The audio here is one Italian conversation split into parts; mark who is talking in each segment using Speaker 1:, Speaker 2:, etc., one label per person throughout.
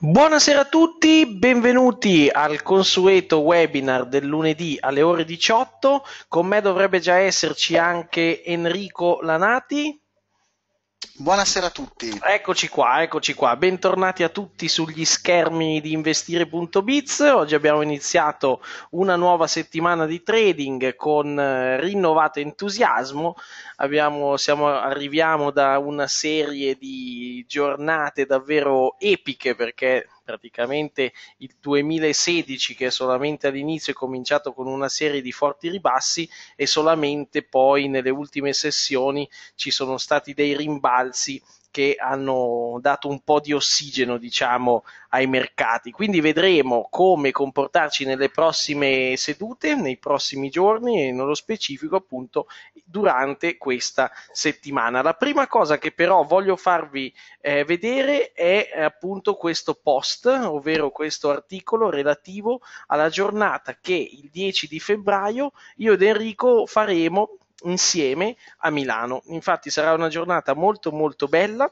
Speaker 1: Buonasera a tutti, benvenuti al consueto webinar del lunedì alle ore 18. Con me dovrebbe già esserci anche Enrico Lanati. Buonasera a tutti. Eccoci qua, eccoci qua. Bentornati a tutti sugli schermi di investire.biz. Oggi abbiamo iniziato una nuova settimana di trading con eh, rinnovato entusiasmo abbiamo, siamo, arriviamo da una serie di giornate davvero epiche perché praticamente il 2016 che è solamente all'inizio è cominciato con una serie di forti ribassi e solamente poi nelle ultime sessioni ci sono stati dei rimbalzi che hanno dato un po' di ossigeno, diciamo, ai mercati. Quindi vedremo come comportarci nelle prossime sedute, nei prossimi giorni e nello specifico appunto durante questa settimana. La prima cosa che però voglio farvi eh, vedere è appunto questo post, ovvero questo articolo relativo alla giornata che il 10 di febbraio io ed Enrico faremo insieme a Milano. Infatti sarà una giornata molto molto bella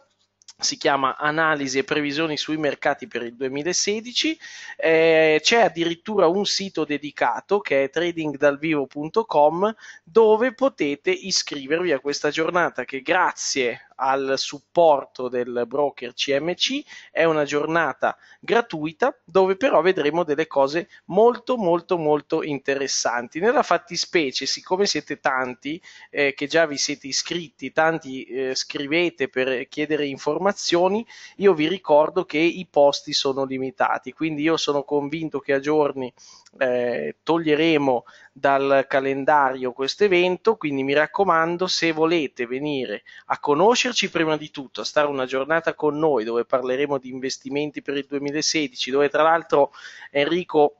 Speaker 1: si chiama Analisi e previsioni sui mercati per il 2016. Eh, c'è addirittura un sito dedicato che è tradingdalvivo.com dove potete iscrivervi a questa giornata che grazie al supporto del broker CMC, è una giornata gratuita dove però vedremo delle cose molto molto molto interessanti. Nella fattispecie, siccome siete tanti eh, che già vi siete iscritti, tanti eh, scrivete per chiedere informazioni, io vi ricordo che i posti sono limitati, quindi io sono convinto che a giorni eh, toglieremo dal calendario questo evento, quindi mi raccomando se volete venire a conoscerci prima di tutto, a stare una giornata con noi dove parleremo di investimenti per il 2016, dove tra l'altro Enrico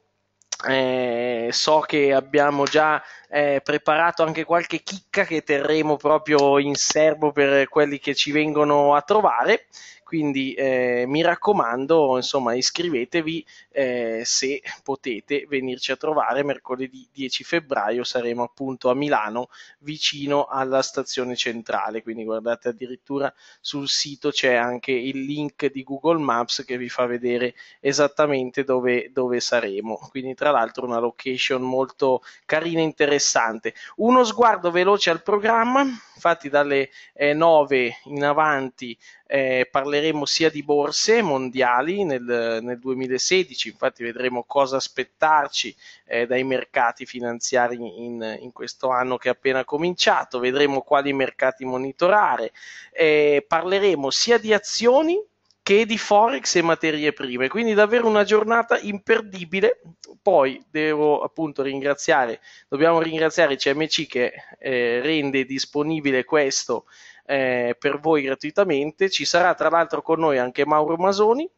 Speaker 1: eh, so che abbiamo già eh, preparato anche qualche chicca che terremo proprio in serbo per quelli che ci vengono a trovare. Quindi eh, mi raccomando, insomma, iscrivetevi eh, se potete venirci a trovare mercoledì 10 febbraio, saremo appunto a Milano vicino alla stazione centrale, quindi guardate addirittura sul sito c'è anche il link di Google Maps che vi fa vedere esattamente dove, dove saremo. Quindi tra l'altro una location molto carina e interessante. Uno sguardo veloce al programma, infatti dalle eh, 9 in avanti eh, parleremo sia di borse mondiali nel, nel, 2016, infatti vedremo cosa aspettarci eh, dai mercati finanziari in, in, questo anno che è appena cominciato, vedremo quali mercati monitorare, eh, parleremo sia di azioni che di forex e materie prime, quindi davvero una giornata imperdibile. Poi devo appunto ringraziare, dobbiamo ringraziare CMC che eh, rende disponibile questo eh, per voi gratuitamente. Ci sarà tra l'altro con noi anche Mauro Masoni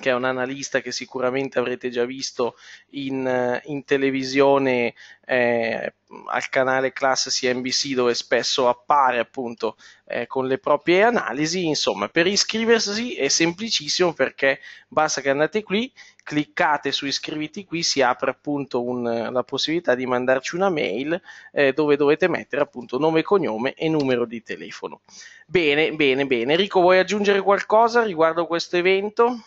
Speaker 1: che è un analista che sicuramente avrete già visto in, eh, in televisione eh, al canale Class CNBC dove spesso appare appunto eh, con le proprie analisi. Insomma, per iscriversi è semplicissimo perché basta che andate qui, cliccate su iscriviti qui, si apre appunto un, la possibilità di mandarci una mail eh, dove dovete mettere appunto nome, cognome e numero di telefono. Bene, bene, bene. Enrico, vuoi aggiungere qualcosa riguardo questo evento?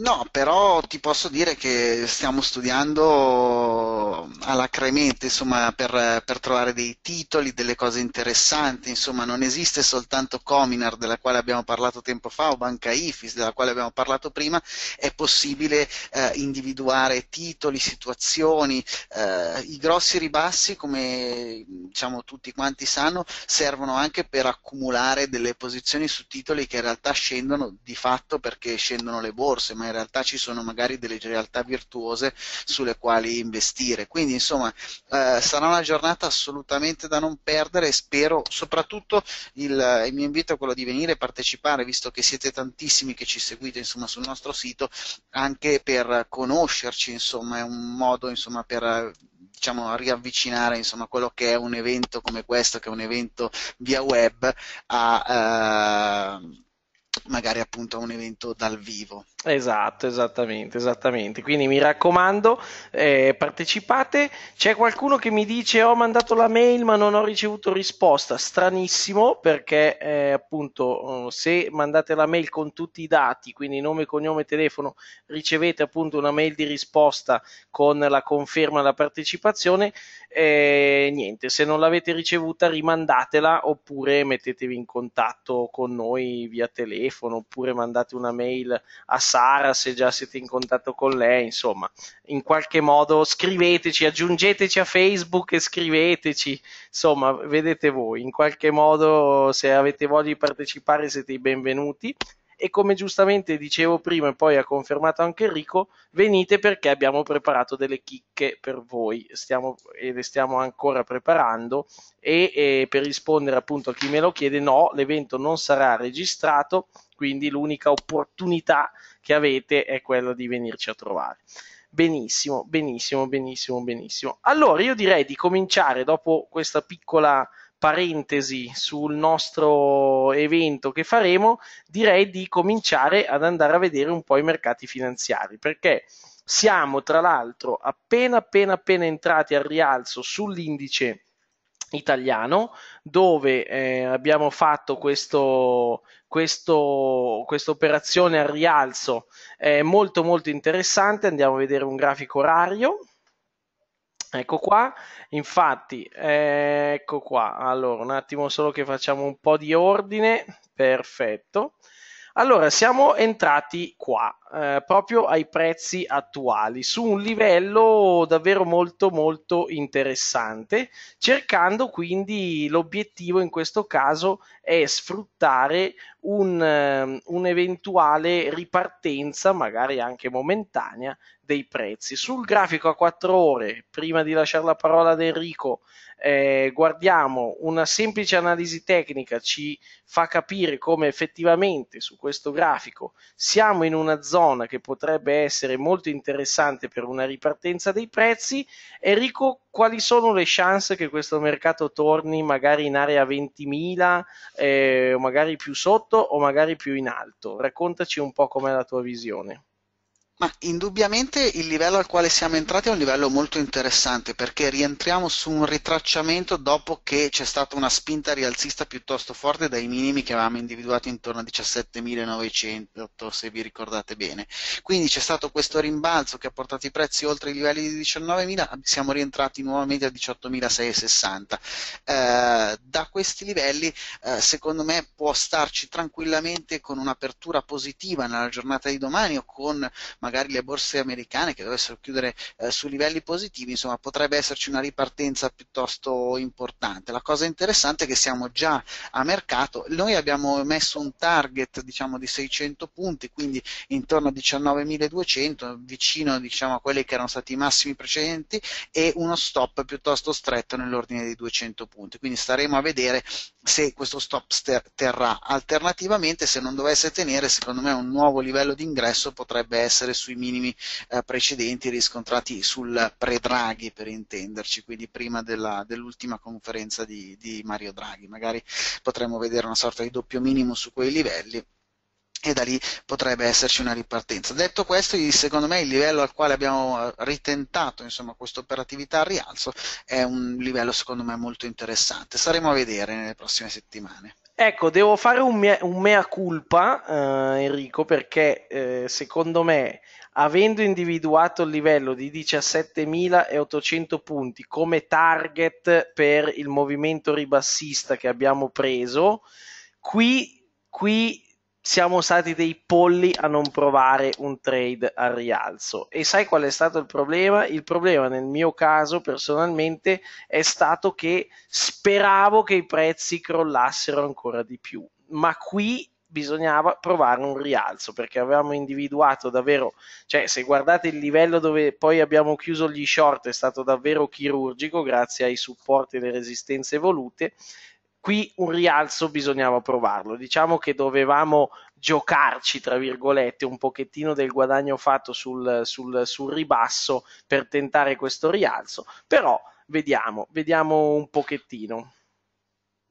Speaker 2: No, però ti posso dire che stiamo studiando po' alla cremente, insomma, per, per, trovare dei titoli, delle cose interessanti, insomma, non esiste soltanto Cominar della quale abbiamo parlato tempo fa o Banca Ifis della quale abbiamo parlato prima, è possibile eh, individuare titoli, situazioni, eh, i grossi ribassi, come diciamo tutti quanti sanno, servono anche per accumulare delle posizioni su titoli che in realtà scendono di fatto perché scendono le borse, ma in realtà ci sono magari delle realtà virtuose sulle quali investire uscire. Quindi, insomma, eh, sarà una giornata assolutamente da non perdere. Spero, soprattutto, il, il, mio invito è quello di venire e partecipare, visto che siete tantissimi che ci seguite insomma, sul nostro sito, anche per conoscerci, insomma, è un modo insomma, per diciamo, riavvicinare insomma, quello che è un evento come questo, che è un evento via web, a eh, magari appunto a un evento dal vivo.
Speaker 1: Esatto, esattamente, esattamente. Quindi mi raccomando, eh, partecipate. C'è qualcuno che mi dice ho mandato la mail ma non ho ricevuto risposta. Stranissimo perché eh, appunto eh, se mandate la mail con tutti i dati, quindi nome, cognome, telefono, ricevete appunto una mail di risposta con la conferma della partecipazione. Eh, niente, se non l'avete ricevuta rimandatela oppure mettetevi in contatto con noi via telefono oppure mandate una mail a Sara se già siete in contatto con lei, insomma, in qualche modo scriveteci, aggiungeteci a Facebook e scriveteci, insomma, vedete voi, in qualche modo se avete voglia di partecipare siete i benvenuti e come giustamente dicevo prima e poi ha confermato anche Enrico, venite perché abbiamo preparato delle chicche per voi stiamo, e le stiamo ancora preparando e, e per rispondere appunto a chi me lo chiede no, l'evento non sarà registrato, quindi l'unica opportunità che avete è quello di venirci a trovare. Benissimo, benissimo, benissimo, benissimo. Allora io direi di cominciare dopo questa piccola parentesi sul nostro evento che faremo, direi di cominciare ad andare a vedere un po' i mercati finanziari, perché siamo tra l'altro appena appena appena entrati al rialzo sull'indice italiano dove eh, abbiamo fatto questo, questo, questa operazione al rialzo è molto molto interessante. Andiamo a vedere un grafico orario. Ecco qua, infatti, ecco qua. Allora, un attimo solo che facciamo un po' di ordine. Perfetto. Allora, siamo entrati qua, eh, proprio ai prezzi attuali, su un livello davvero molto molto interessante, cercando quindi l'obiettivo in questo caso è sfruttare un, ehm, un'eventuale ripartenza, magari anche momentanea, dei prezzi. Sul grafico a 4 ore, prima di lasciare la parola ad Enrico, eh, guardiamo una semplice analisi tecnica, ci fa capire come effettivamente su questo grafico siamo in una zona che potrebbe essere molto interessante per una ripartenza dei prezzi. Enrico, quali sono le chance che questo mercato torni magari in area 20.000? eh, magari più sotto o magari più in alto. Raccontaci un po' com'è la tua
Speaker 2: visione. Ma indubbiamente il livello al quale siamo entrati è un livello molto interessante perché rientriamo su un ritracciamento dopo che c'è stata una spinta rialzista piuttosto forte dai minimi che avevamo individuato intorno a 17.900 se vi ricordate bene. Quindi c'è stato questo rimbalzo che ha portato i prezzi oltre i livelli di 19.000, siamo rientrati nuovamente a 18.660. Eh, da questi livelli eh, secondo me può starci tranquillamente con un'apertura positiva nella giornata di domani o con magari le borse americane che dovessero chiudere eh, su livelli positivi, insomma potrebbe esserci una ripartenza piuttosto importante. La cosa interessante è che siamo già a mercato, noi abbiamo messo un target diciamo, di 600 punti, quindi intorno a 19.200, vicino diciamo, a quelli che erano stati i massimi precedenti e uno stop piuttosto stretto nell'ordine dei 200 punti, quindi staremo a vedere se questo stop ster- terrà, alternativamente se non dovesse tenere secondo me un nuovo livello di ingresso potrebbe essere sui minimi eh, precedenti riscontrati sul pre-Draghi per intenderci, quindi prima dell'ultima conferenza di, di Mario Draghi. Magari potremmo vedere una sorta di doppio minimo su quei livelli e da lì potrebbe esserci una ripartenza. Detto questo, secondo me il livello al quale abbiamo eh, ritentato questa operatività a rialzo è un livello secondo me molto interessante. Saremo a vedere nelle prossime settimane.
Speaker 1: Ecco, devo fare un mea, un mea culpa, eh, Enrico, perché eh, secondo me, avendo individuato il livello di 17.800 punti come target per il movimento ribassista che abbiamo preso, qui, qui siamo stati dei polli a non provare un trade al rialzo. E sai qual è stato il problema? Il problema nel mio caso personalmente è stato che speravo che i prezzi crollassero ancora di più, ma qui bisognava provare un rialzo perché avevamo individuato davvero, cioè se guardate il livello dove poi abbiamo chiuso gli short è stato davvero chirurgico grazie ai supporti e alle resistenze volute qui un rialzo bisognava provarlo. Diciamo che dovevamo giocarci, tra virgolette, un pochettino del guadagno fatto sul, sul, sul ribasso per tentare questo rialzo,
Speaker 2: però vediamo, vediamo un pochettino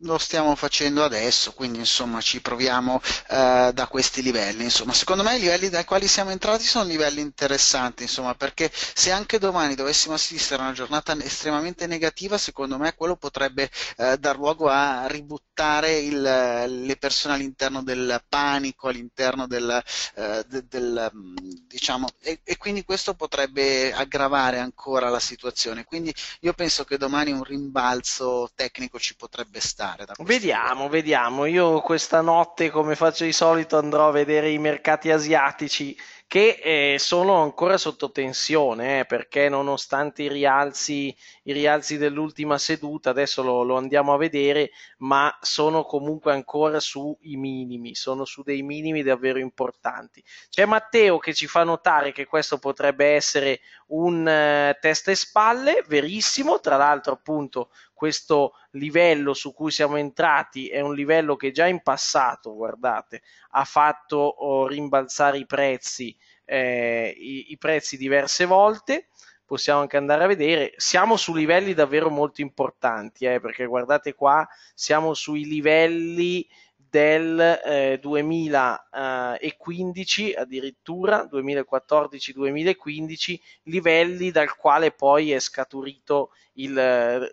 Speaker 2: lo stiamo facendo adesso, quindi insomma ci proviamo eh, da questi livelli. Insomma, secondo me i livelli dai quali siamo entrati sono livelli interessanti, insomma, perché se anche domani dovessimo assistere a una giornata estremamente negativa, secondo me quello potrebbe eh, dar luogo a ributtare il, le persone all'interno del panico, all'interno del, eh, de, del mm, diciamo, e, e quindi questo potrebbe aggravare ancora la situazione. Quindi io penso che domani un rimbalzo tecnico ci potrebbe stare portare. vediamo,
Speaker 1: vediamo. Io questa notte, come faccio di solito, andrò a vedere i mercati asiatici che eh, sono ancora sotto tensione eh, perché nonostante i rialzi, i rialzi, dell'ultima seduta, adesso lo, lo, andiamo a vedere, ma sono comunque ancora sui minimi, sono su dei minimi davvero importanti. C'è Matteo che ci fa notare che questo potrebbe essere un eh, testa e spalle, verissimo, tra l'altro appunto questo livello su cui siamo entrati è un livello che già in passato, guardate, ha fatto oh, rimbalzare i prezzi, eh, i, i prezzi diverse volte possiamo anche andare a vedere. Siamo su livelli davvero molto importanti, eh, perché guardate qua, siamo sui livelli del eh, 2015 eh, addirittura 2014-2015 livelli dal quale poi è scaturito il,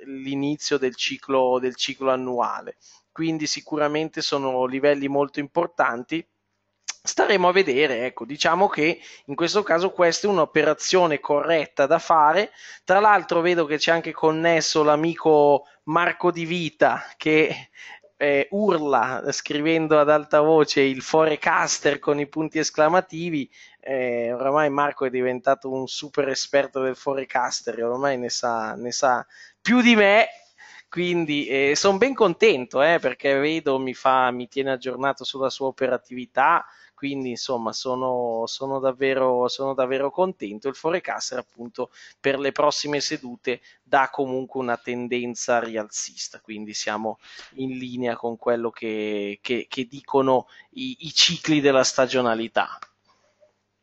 Speaker 1: l'inizio del ciclo, del ciclo annuale quindi sicuramente sono livelli molto importanti staremo a vedere, ecco, diciamo che in questo caso questa è un'operazione corretta da fare, tra l'altro vedo che c'è anche connesso l'amico Marco Di Vita che eh, urla scrivendo ad alta voce il forecaster con i punti esclamativi, eh, oramai Marco è diventato un super esperto del forecaster, oramai ne sa, ne sa più di me quindi eh, sono ben contento eh, perché vedo mi, fa, mi tiene aggiornato sulla sua operatività quindi insomma sono, sono, davvero, sono davvero contento. Il forecaster appunto per le prossime sedute dà comunque una tendenza rialzista, quindi siamo in linea con quello che, che, che dicono i, i cicli della stagionalità.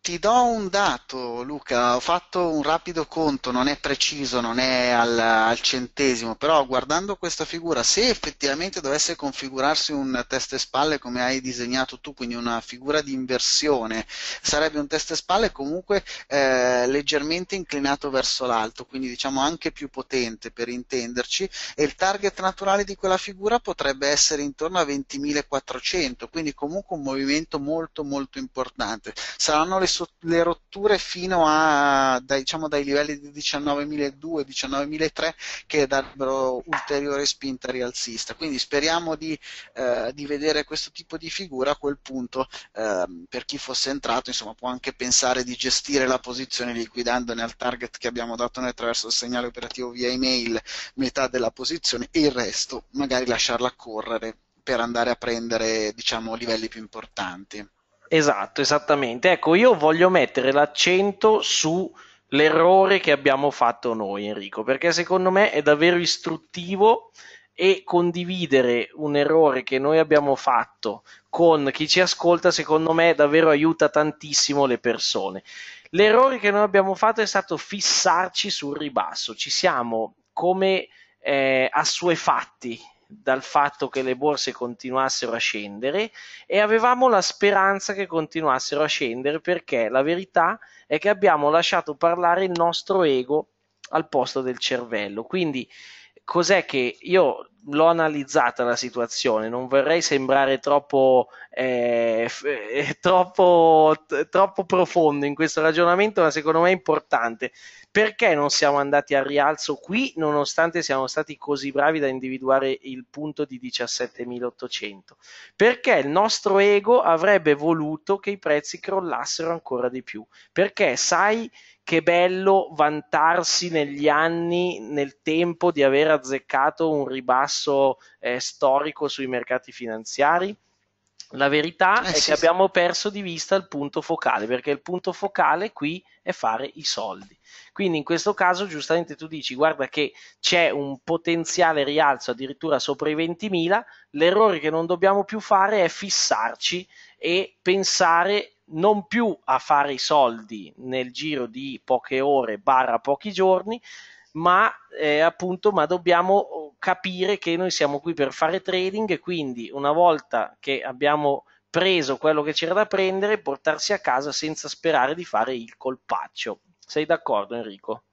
Speaker 2: Ti do un dato, Luca, ho fatto un rapido conto, non è preciso, non è al, al, centesimo, però guardando questa figura, se effettivamente dovesse configurarsi un testa e spalle come hai disegnato tu, quindi una figura di inversione, sarebbe un testa e spalle comunque eh, leggermente inclinato verso l'alto, quindi diciamo anche più potente per intenderci, e il target naturale di quella figura potrebbe essere intorno a 20.400, quindi comunque un movimento molto molto importante. Saranno le so- le rotture fino a dai, diciamo, dai livelli di 19.200-19.300 che darebbero ulteriore spinta rialzista. Quindi speriamo di, eh, di, vedere questo tipo di figura a quel punto eh, per chi fosse entrato, insomma, può anche pensare di gestire la posizione liquidandone al target che abbiamo dato noi attraverso il segnale operativo via email metà della posizione e il resto magari lasciarla correre per andare a prendere diciamo, livelli più importanti. Esatto, esattamente. Ecco, io
Speaker 1: voglio mettere l'accento sull'errore che abbiamo fatto noi, Enrico, perché secondo me è davvero istruttivo e condividere un errore che noi abbiamo fatto con chi ci ascolta, secondo me, davvero aiuta tantissimo le persone. L'errore che noi abbiamo fatto è stato fissarci sul ribasso, ci siamo come eh, assuefatti dal fatto che le borse continuassero a scendere e avevamo la speranza che continuassero a scendere perché la verità è che abbiamo lasciato parlare il nostro ego al posto del cervello. Quindi cos'è che io l'ho analizzata la situazione, non vorrei sembrare troppo, eh, f- eh, troppo, t- troppo profondo in questo ragionamento, ma secondo me è importante. Perché non siamo andati al rialzo qui, nonostante siamo stati così bravi da individuare il punto di 17.800? Perché il nostro ego avrebbe voluto che i prezzi crollassero ancora di più. Perché sai che bello vantarsi negli anni, nel tempo, di aver azzeccato un ribasso eh, storico sui mercati finanziari? La verità eh, è sì, che abbiamo perso di vista il punto focale, perché il punto focale qui è fare i soldi. Quindi in questo caso giustamente tu dici guarda che c'è un potenziale rialzo addirittura sopra i 20.000, l'errore che non dobbiamo più fare è fissarci e pensare non più a fare i soldi nel giro di poche ore barra pochi giorni, ma eh, appunto ma dobbiamo capire che noi siamo qui per fare trading e quindi una volta che abbiamo preso quello che c'era da prendere, portarsi a casa senza
Speaker 2: sperare di fare il colpaccio. Sei d'accordo Enrico?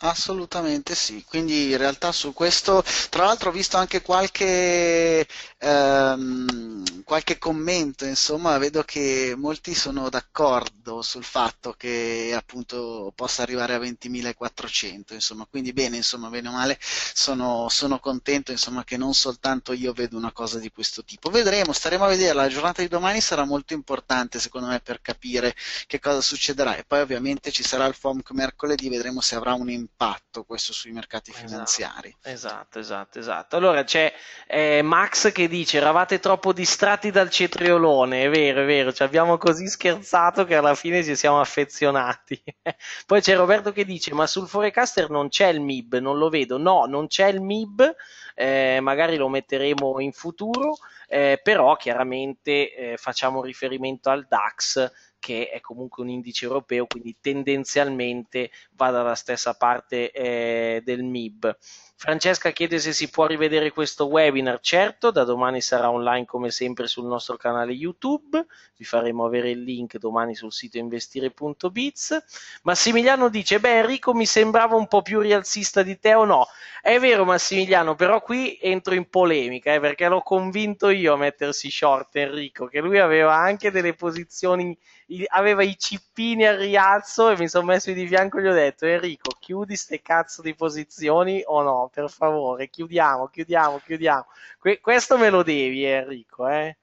Speaker 2: Assolutamente sì, quindi in realtà su questo, tra l'altro ho visto anche qualche, ehm, qualche commento, insomma vedo che molti sono d'accordo sul fatto che appunto possa arrivare a 20.400, insomma, quindi bene, insomma, bene o male, sono, sono contento insomma, che non soltanto io vedo una cosa di questo tipo. Vedremo, staremo a vedere, la giornata di domani sarà molto importante secondo me per capire che cosa succederà e poi ovviamente ci sarà il FOMC mercoledì, vedremo se avrà un impatto impatto questo sui mercati esatto, finanziari. Esatto,
Speaker 1: esatto, esatto. Allora c'è
Speaker 2: eh, Max che dice
Speaker 1: eravate troppo distratti dal cetriolone, è vero, è vero, ci abbiamo così scherzato che alla fine ci siamo affezionati. Poi c'è Roberto che dice ma sul Forecaster non c'è il MIB, non lo vedo. No, non c'è il MIB, eh, magari lo metteremo in futuro, eh, però chiaramente eh, facciamo riferimento al DAX che è comunque un indice europeo, quindi tendenzialmente va dalla stessa parte eh, del MIB. Francesca chiede se si può rivedere questo webinar, certo, da domani sarà online come sempre sul nostro canale YouTube, vi faremo avere il link domani sul sito investire.biz. Massimiliano dice, beh Enrico mi sembrava un po' più rialzista di te o no? È vero Massimiliano, però qui entro in polemica, eh, perché l'ho convinto io a mettersi short Enrico, che lui aveva anche delle posizioni aveva i cippini al rialzo e mi sono messo di fianco e gli ho detto Enrico chiudi ste cazzo di posizioni o no per favore chiudiamo chiudiamo chiudiamo que- questo me lo devi eh,
Speaker 2: Enrico eh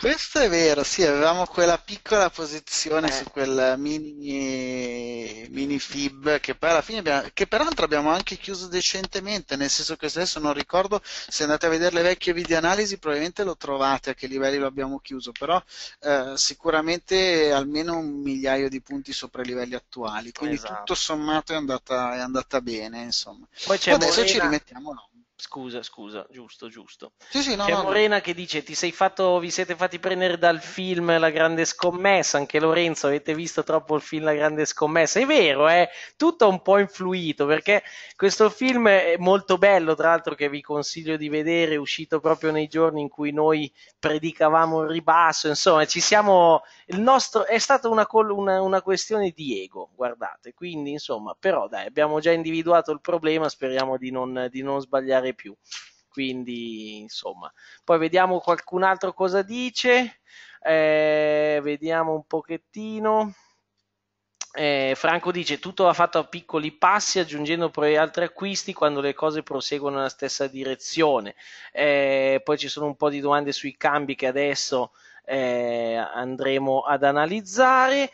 Speaker 2: questo è vero, sì, avevamo quella piccola posizione eh. su quel mini, mini, fib che poi alla fine abbiamo, che peraltro abbiamo anche chiuso decentemente, nel senso che adesso non ricordo se andate a vedere le vecchie video analisi, probabilmente lo trovate a che livelli lo abbiamo chiuso, però eh, sicuramente almeno un migliaio di punti sopra i livelli attuali, quindi esatto. tutto sommato è andata, è andata bene, insomma. Poi adesso Morena... ci rimettiamo
Speaker 1: noi. Scusa, scusa, giusto, giusto. Sì, sì, no, C'è no, Morena no. che dice: Ti sei fatto, vi siete fatti prendere dal film La Grande Scommessa. Anche Lorenzo, avete visto troppo il film La Grande Scommessa. È vero, è eh? tutto un po' influito perché questo film è molto bello. Tra l'altro, che vi consiglio di vedere, è uscito proprio nei giorni in cui noi predicavamo il ribasso. Insomma, ci siamo. Il nostro è stata una, una, una questione di ego, guardate. Quindi, insomma, però, dai, abbiamo già individuato il problema. Speriamo di non, di non sbagliare fare più. Quindi, insomma, poi vediamo qualcun altro cosa dice. Eh, vediamo un pochettino. Eh, Franco dice tutto va fatto a piccoli passi aggiungendo poi altri acquisti quando le cose proseguono nella stessa direzione. Eh, poi ci sono un po' di domande sui cambi che adesso eh, andremo ad analizzare.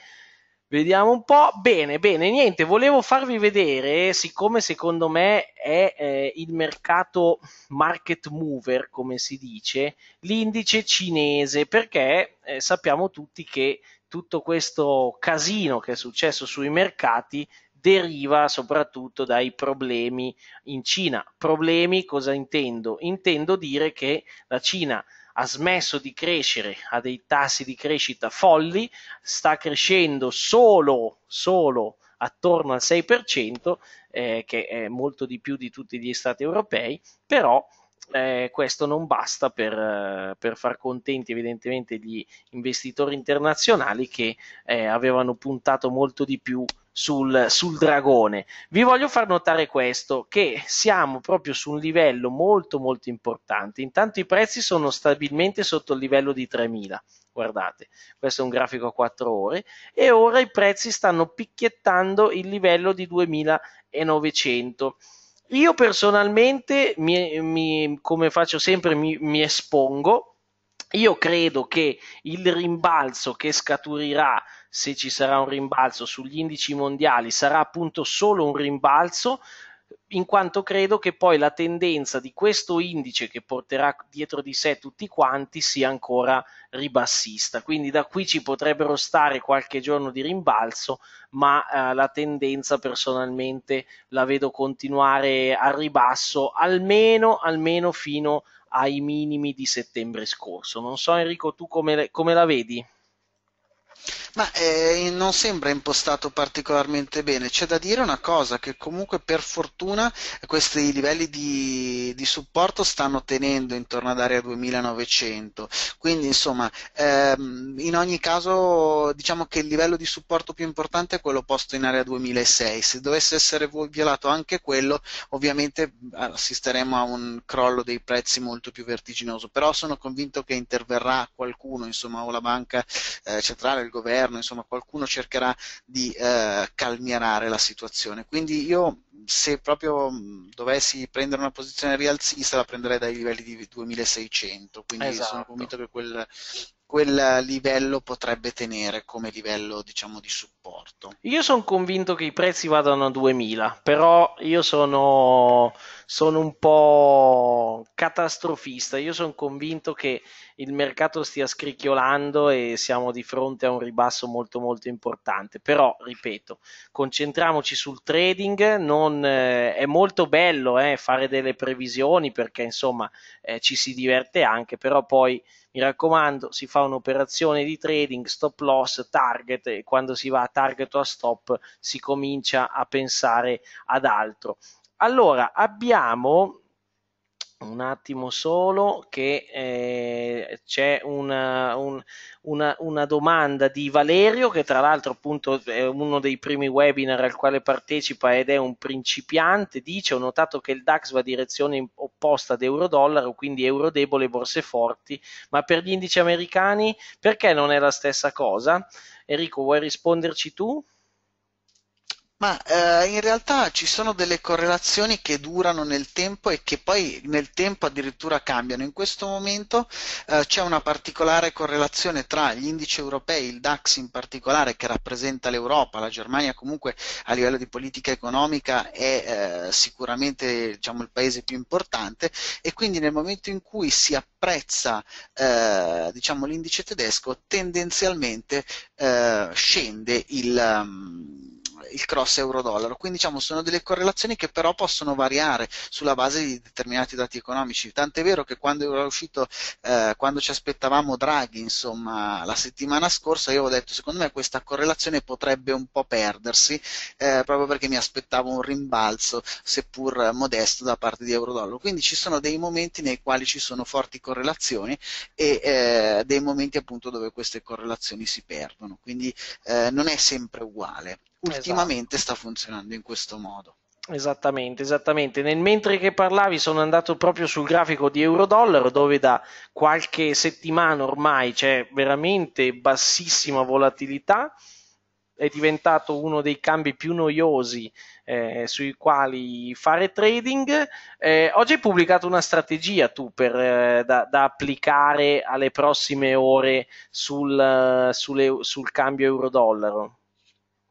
Speaker 1: Vediamo un po'. Bene, bene, niente, volevo farvi vedere, siccome secondo me è eh, il mercato market mover, come si dice, l'indice cinese, perché eh, sappiamo tutti che tutto questo casino che è successo sui mercati deriva soprattutto dai problemi in Cina. Problemi cosa intendo? Intendo dire che la Cina ha smesso di crescere ha dei tassi di crescita folli, sta crescendo solo, solo attorno al 6%, eh, che è molto di più di tutti gli stati europei, però eh, questo non basta per, eh, per, far contenti evidentemente gli investitori internazionali che eh, avevano puntato molto di più sul, sul, dragone. Vi voglio far notare questo, che siamo proprio su un livello molto molto importante. Intanto i prezzi sono stabilmente sotto il livello di 3000, guardate, questo è un grafico a 4 ore, e ora i prezzi stanno picchiettando il livello di 2900. Io personalmente, mi, mi, come faccio sempre, mi, mi espongo io credo che il rimbalzo che scaturirà, se ci sarà un rimbalzo sugli indici mondiali, sarà appunto solo un rimbalzo, in quanto credo che poi la tendenza di questo indice che porterà dietro di sé tutti quanti sia ancora ribassista. Quindi da qui ci potrebbero stare qualche giorno di rimbalzo, ma eh, la tendenza personalmente la vedo continuare al ribasso almeno, almeno fino ai minimi di settembre
Speaker 2: scorso. Non so Enrico, tu come, come la vedi? Ma eh, non sembra impostato particolarmente bene. C'è da dire una cosa, che comunque per fortuna questi livelli di, di supporto stanno tenendo intorno ad area 2900. Quindi insomma, ehm, in ogni caso diciamo che il livello di supporto più importante è quello posto in area 2006. Se dovesse essere violato anche quello, ovviamente assisteremo a un crollo dei prezzi molto più vertiginoso. Però sono convinto che interverrà qualcuno, insomma, o la banca eh, centrale, governo, insomma qualcuno cercherà di eh, calmierare la situazione. Quindi io se proprio mm, dovessi prendere una posizione rialzista la prenderei dai livelli di 2600, quindi esatto. sono convinto che quel, quel livello potrebbe tenere come livello diciamo, di supporto.
Speaker 1: Io sono convinto che i prezzi vadano a 2000, però io sono sono un po' catastrofista. Io sono convinto che il mercato stia scricchiolando e siamo di fronte a un ribasso molto molto importante. Però, ripeto, concentriamoci sul trading, non, eh, è molto bello eh, fare delle previsioni perché insomma eh, ci si diverte anche, però poi mi raccomando, si fa un'operazione di trading, stop loss, target e quando si va a target o a stop si comincia a pensare ad altro. Allora, abbiamo un attimo solo che eh, c'è una, un, una, una, domanda di Valerio che tra l'altro appunto è uno dei primi webinar al quale partecipa ed è un principiante, dice ho notato che il DAX va in direzione opposta ad euro-dollaro, quindi euro debole, borse forti, ma per gli indici americani perché non è la stessa cosa? Enrico vuoi risponderci
Speaker 2: tu? Ma eh, in realtà ci sono delle correlazioni che durano nel tempo e che poi nel tempo addirittura cambiano. In questo momento eh, c'è una particolare correlazione tra gli indici europei, il DAX in particolare che rappresenta l'Europa, la Germania comunque a livello di politica economica è eh, sicuramente diciamo, il paese più importante e quindi nel momento in cui si apprezza eh, diciamo, l'indice tedesco tendenzialmente eh, scende il... Um, il cross euro-dollaro. Quindi diciamo sono delle correlazioni che però possono variare sulla base di determinati dati economici. Tant'è vero che quando era uscito, eh, quando ci aspettavamo Draghi, insomma, la settimana scorsa, io ho detto secondo me questa correlazione potrebbe un po' perdersi, eh, proprio perché mi aspettavo un rimbalzo, seppur modesto, da parte di euro-dollaro. Quindi ci sono dei momenti nei quali ci sono forti correlazioni e eh, dei momenti appunto dove queste correlazioni si perdono. Quindi eh, non è sempre uguale. Esatto. ultimamente esatto. sta funzionando in questo modo.
Speaker 1: Esattamente, esattamente. Nel mentre che parlavi sono andato proprio sul grafico di euro-dollaro dove da qualche settimana ormai c'è veramente bassissima volatilità, è diventato uno dei cambi più noiosi eh, sui quali fare trading. Eh, oggi hai pubblicato una strategia tu per, eh, da, da, applicare alle prossime ore sul, eh, sulle, sul cambio euro-dollaro.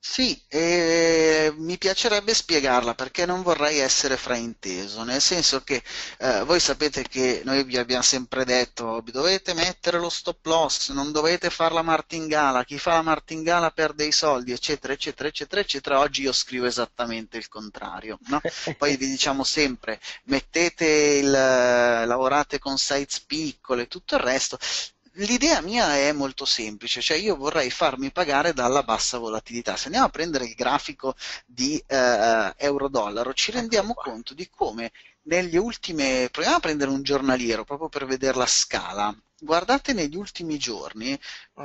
Speaker 2: Sì, e eh, mi piacerebbe spiegarla perché non vorrei essere frainteso, nel senso che eh, voi sapete che noi vi abbiamo sempre detto dovete mettere lo stop loss, non dovete fare la martingala, chi fa la martingala perde i soldi, eccetera, eccetera, eccetera, eccetera. Oggi io scrivo esattamente il contrario. No? Poi vi diciamo sempre mettete il, lavorate con sites piccole, tutto il resto L'idea mia è molto semplice, cioè io vorrei farmi pagare dalla bassa volatilità. Se andiamo a prendere il grafico di eh, euro-dollaro, ci ecco rendiamo conto di come negli ultimi... proviamo a prendere un giornaliero proprio per vedere la scala guardate negli ultimi giorni,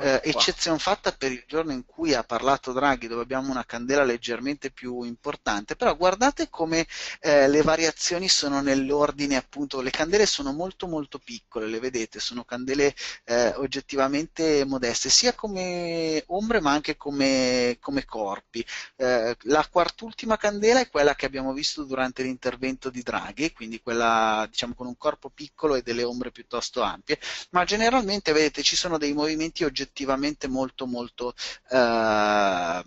Speaker 1: eh, eccezione
Speaker 2: fatta per il giorno in cui ha parlato Draghi, dove abbiamo una candela leggermente più importante, però guardate come eh, le variazioni sono nell'ordine, appunto, le candele sono molto molto piccole, le vedete, sono candele eh, oggettivamente modeste, sia come ombre ma anche come, come corpi. Eh, la quart'ultima candela è quella che abbiamo visto durante l'intervento di Draghi, quindi quella diciamo, con un corpo piccolo e delle ombre piuttosto ampie, ma generalmente vedete ci sono dei movimenti oggettivamente molto molto eh,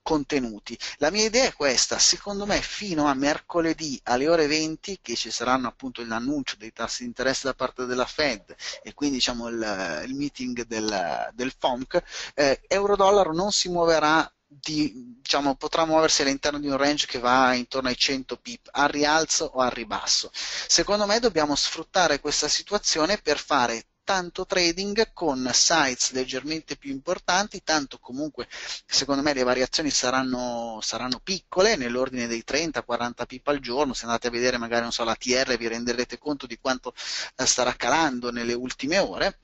Speaker 2: contenuti. La mia idea è questa, secondo me fino a mercoledì alle ore 20 che ci saranno appunto l'annuncio dei tassi di interesse da parte della Fed e quindi diciamo il, il meeting del, del FOMC, eh, euro-dollaro non si muoverà di, diciamo, potrà muoversi all'interno di un range che va intorno ai 100 pip, al rialzo o al ribasso. Secondo me dobbiamo sfruttare questa situazione per fare tanto trading con sites leggermente più importanti, tanto comunque secondo me le variazioni saranno, saranno piccole, nell'ordine dei 30-40 pip al giorno, se andate a vedere magari non so, la TR vi renderete conto di quanto eh, starà calando nelle ultime ore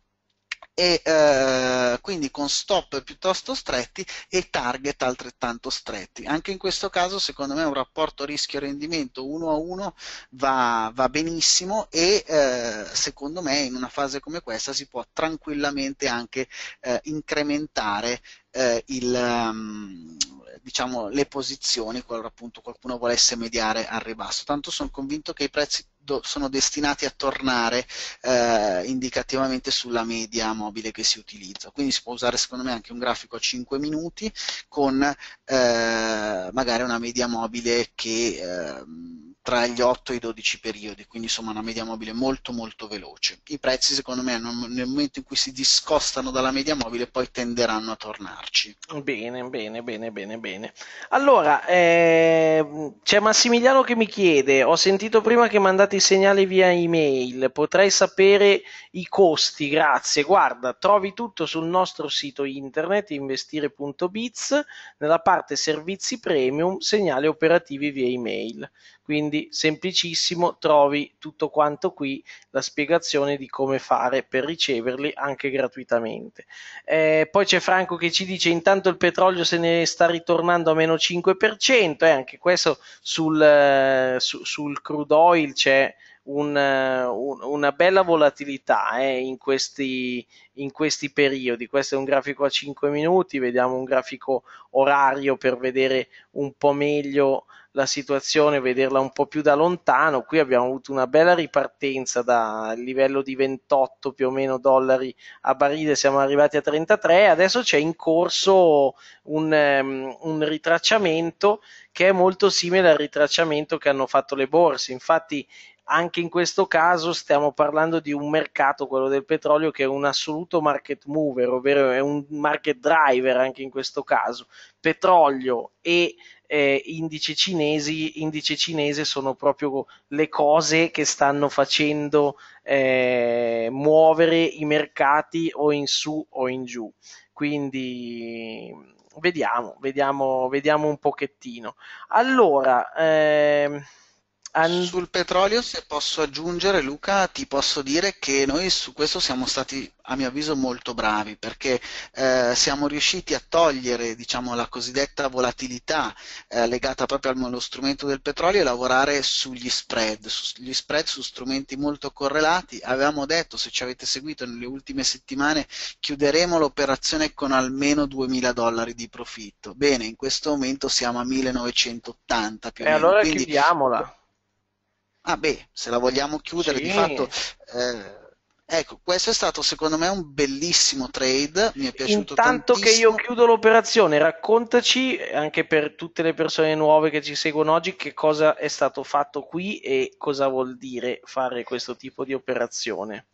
Speaker 2: e eh, quindi con stop piuttosto stretti e target altrettanto stretti. Anche in questo caso secondo me un rapporto rischio-rendimento 1 a 1 va, va benissimo e eh, secondo me in una fase come questa si può tranquillamente anche eh, incrementare eh, il, um, diciamo, le posizioni qualora appunto qualcuno volesse mediare al ribasso. Tanto sono convinto che i prezzi do, sono destinati a tornare eh, indicativamente sulla media mobile che si utilizza. Quindi si può usare secondo me anche un grafico a 5 minuti con eh, magari una media mobile che ehm, tra gli 8 e i 12 periodi, quindi insomma una media mobile molto molto veloce. I prezzi secondo me nel momento in cui si discostano dalla media mobile poi tenderanno a tornarci.
Speaker 1: Bene, bene, bene, bene, bene. Allora, eh,
Speaker 2: c'è Massimiliano che mi chiede, ho
Speaker 1: sentito prima che mandate i segnali via email, potrei sapere i costi, grazie. Guarda, trovi tutto sul nostro sito internet investire.biz, nella parte servizi premium, segnali operativi via email quindi semplicissimo trovi tutto quanto qui la spiegazione di come fare per riceverli anche gratuitamente eh, poi c'è Franco che ci dice intanto il petrolio se ne sta ritornando a meno 5% e eh, anche questo sul, eh, su, sul crude oil c'è eh, un, una bella volatilità eh, in, questi, in, questi, periodi. Questo è un grafico a 5 minuti, vediamo un grafico orario per vedere un po' meglio la situazione, vederla un po' più da lontano. Qui abbiamo avuto una bella ripartenza dal livello di 28 più o meno dollari a barile, siamo arrivati a 33, adesso c'è in corso un, um, un ritracciamento che è molto simile al ritracciamento che hanno fatto le borse. Infatti anche in questo caso stiamo parlando di un mercato, quello del petrolio, che è un assoluto market mover, ovvero è un market driver anche in questo caso. Petrolio e eh, indice, cinesi, indice cinese sono proprio le cose che stanno facendo eh, muovere i mercati o in su o in giù. Quindi vediamo,
Speaker 2: vediamo, vediamo un pochettino. Allora, eh, And... Sul petrolio, se posso aggiungere, Luca, ti posso dire che noi su questo siamo stati, a mio avviso, molto bravi perché eh, siamo riusciti a togliere diciamo, la cosiddetta volatilità eh, legata proprio allo strumento del petrolio e lavorare sugli spread, sugli spread su strumenti molto correlati. Avevamo detto, se ci avete seguito nelle ultime settimane, chiuderemo l'operazione con almeno 2.000 dollari di profitto. Bene, in questo momento siamo a 1.980 più o meno. E allora Quindi, chiudiamola Ah beh, se la vogliamo chiudere sì. di fatto... Eh, Ecco, questo è stato secondo me un bellissimo trade, mi è piaciuto Intanto tantissimo. che
Speaker 1: io chiudo l'operazione, raccontaci eh, anche per tutte le persone nuove che ci seguono oggi che cosa è stato fatto qui e cosa vuol dire fare questo tipo di operazione.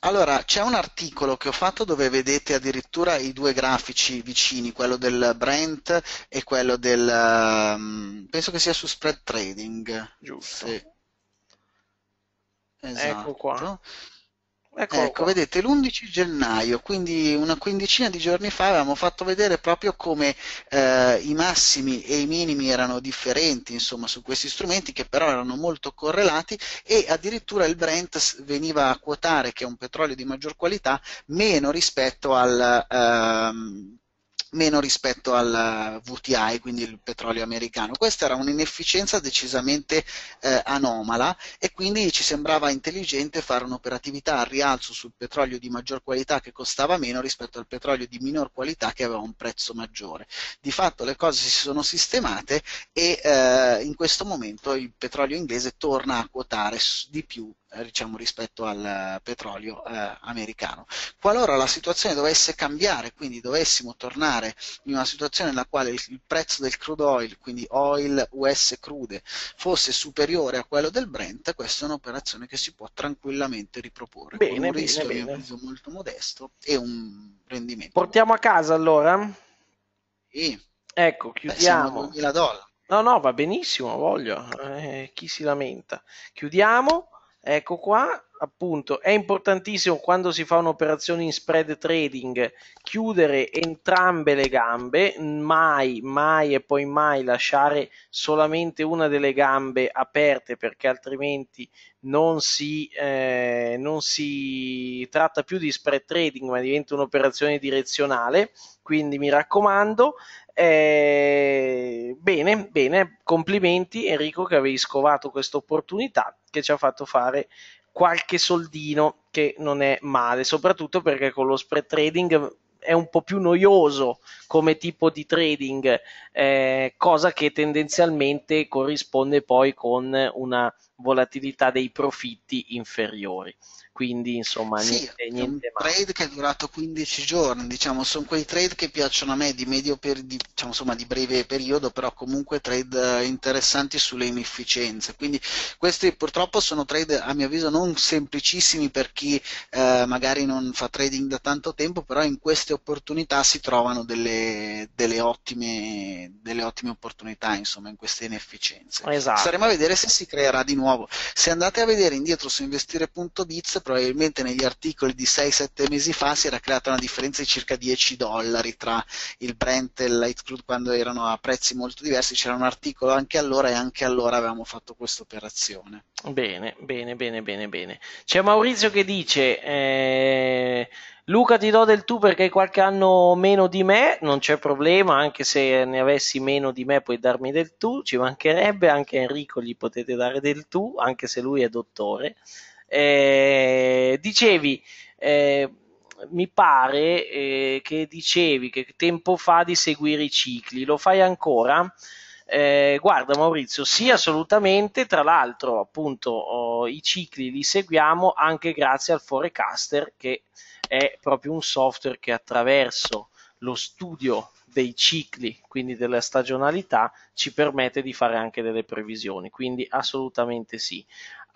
Speaker 2: Allora, c'è un articolo che ho fatto dove vedete addirittura i due grafici vicini, quello del Brent e quello del... Um, penso che sia su spread trading. Giusto. Sì. Esatto. Ecco qua. Esatto. Eccolo ecco, qua. vedete, l'11 gennaio, quindi una quindicina di giorni fa, avevamo fatto vedere proprio come eh, i massimi e i minimi erano differenti insomma, su questi strumenti, che però erano molto correlati, e addirittura il Brent veniva a quotare, che è un petrolio di maggior qualità, meno rispetto al... Ehm, meno rispetto al eh, VTI, quindi il petrolio americano. Questa era un'inefficienza decisamente eh, anomala e quindi ci sembrava intelligente fare un'operatività a rialzo sul petrolio di maggior qualità che costava meno rispetto al petrolio di minor qualità che aveva un prezzo maggiore. Di fatto le cose si sono sistemate e eh, in questo momento il petrolio inglese torna a quotare di più eh, diciamo, rispetto al eh, petrolio eh, americano. Qualora la situazione dovesse cambiare, quindi dovessimo tornare in una situazione nella quale il, prezzo del crude oil, quindi oil US crude, fosse superiore a quello del Brent, questa è un'operazione che si può tranquillamente riproporre, bene, con un bene, rischio bene. di molto modesto e un rendimento. Portiamo a casa allora? Sì.
Speaker 1: Ecco, chiudiamo. Beh, No, no, va benissimo, voglio. Eh, chi si lamenta? Chiudiamo. Ecco qua, appunto, è importantissimo quando si fa un'operazione in spread trading chiudere entrambe le gambe, mai, mai e poi mai lasciare solamente una delle gambe aperte perché altrimenti non si, eh, non si tratta più di spread trading ma diventa un'operazione direzionale. Quindi mi raccomando, eh, bene, bene, complimenti Enrico che avevi scovato questa opportunità che ci ha fatto fare qualche soldino che non è male, soprattutto perché con lo spread trading è un po' più noioso come tipo di trading, eh, cosa che tendenzialmente corrisponde poi con una volatilità dei profitti inferiori. Quindi, insomma, sì, niente, niente
Speaker 2: un trade che è durato 15 giorni, diciamo, sono quei trade che piacciono a me di medio per, di, diciamo, insomma, di breve periodo, però comunque trade eh, interessanti sulle inefficienze. Quindi questi purtroppo sono trade a mio avviso non semplicissimi per chi eh, magari non fa trading da tanto tempo, però in queste opportunità si trovano delle, delle, ottime, delle ottime opportunità, insomma, in queste inefficienze. Esatto. Saremo a vedere se si creerà di nuovo nuovo. Se andate a vedere indietro su investire.biz, probabilmente negli articoli di 6-7 mesi fa si era creata una differenza di circa 10 dollari tra il Brent e il Light Crude quando erano a prezzi molto diversi. C'era un articolo anche allora e anche allora avevamo fatto questa operazione.
Speaker 1: Bene, bene, bene, bene, bene. C'è Maurizio che dice... Eh Luca ti do del tu perché hai qualche anno meno di me, non c'è problema, anche se ne avessi meno di me puoi darmi del tu, ci mancherebbe, anche a Enrico gli potete dare del tu, anche se lui è dottore. Eh, dicevi, eh, mi pare eh, che dicevi che tempo fa di seguire i cicli, lo fai ancora? Eh, guarda Maurizio, sì assolutamente, tra l'altro appunto oh, i cicli li seguiamo anche grazie al Forecaster che è proprio un software che attraverso lo studio dei cicli, quindi della stagionalità, ci permette di fare anche delle previsioni, quindi assolutamente sì.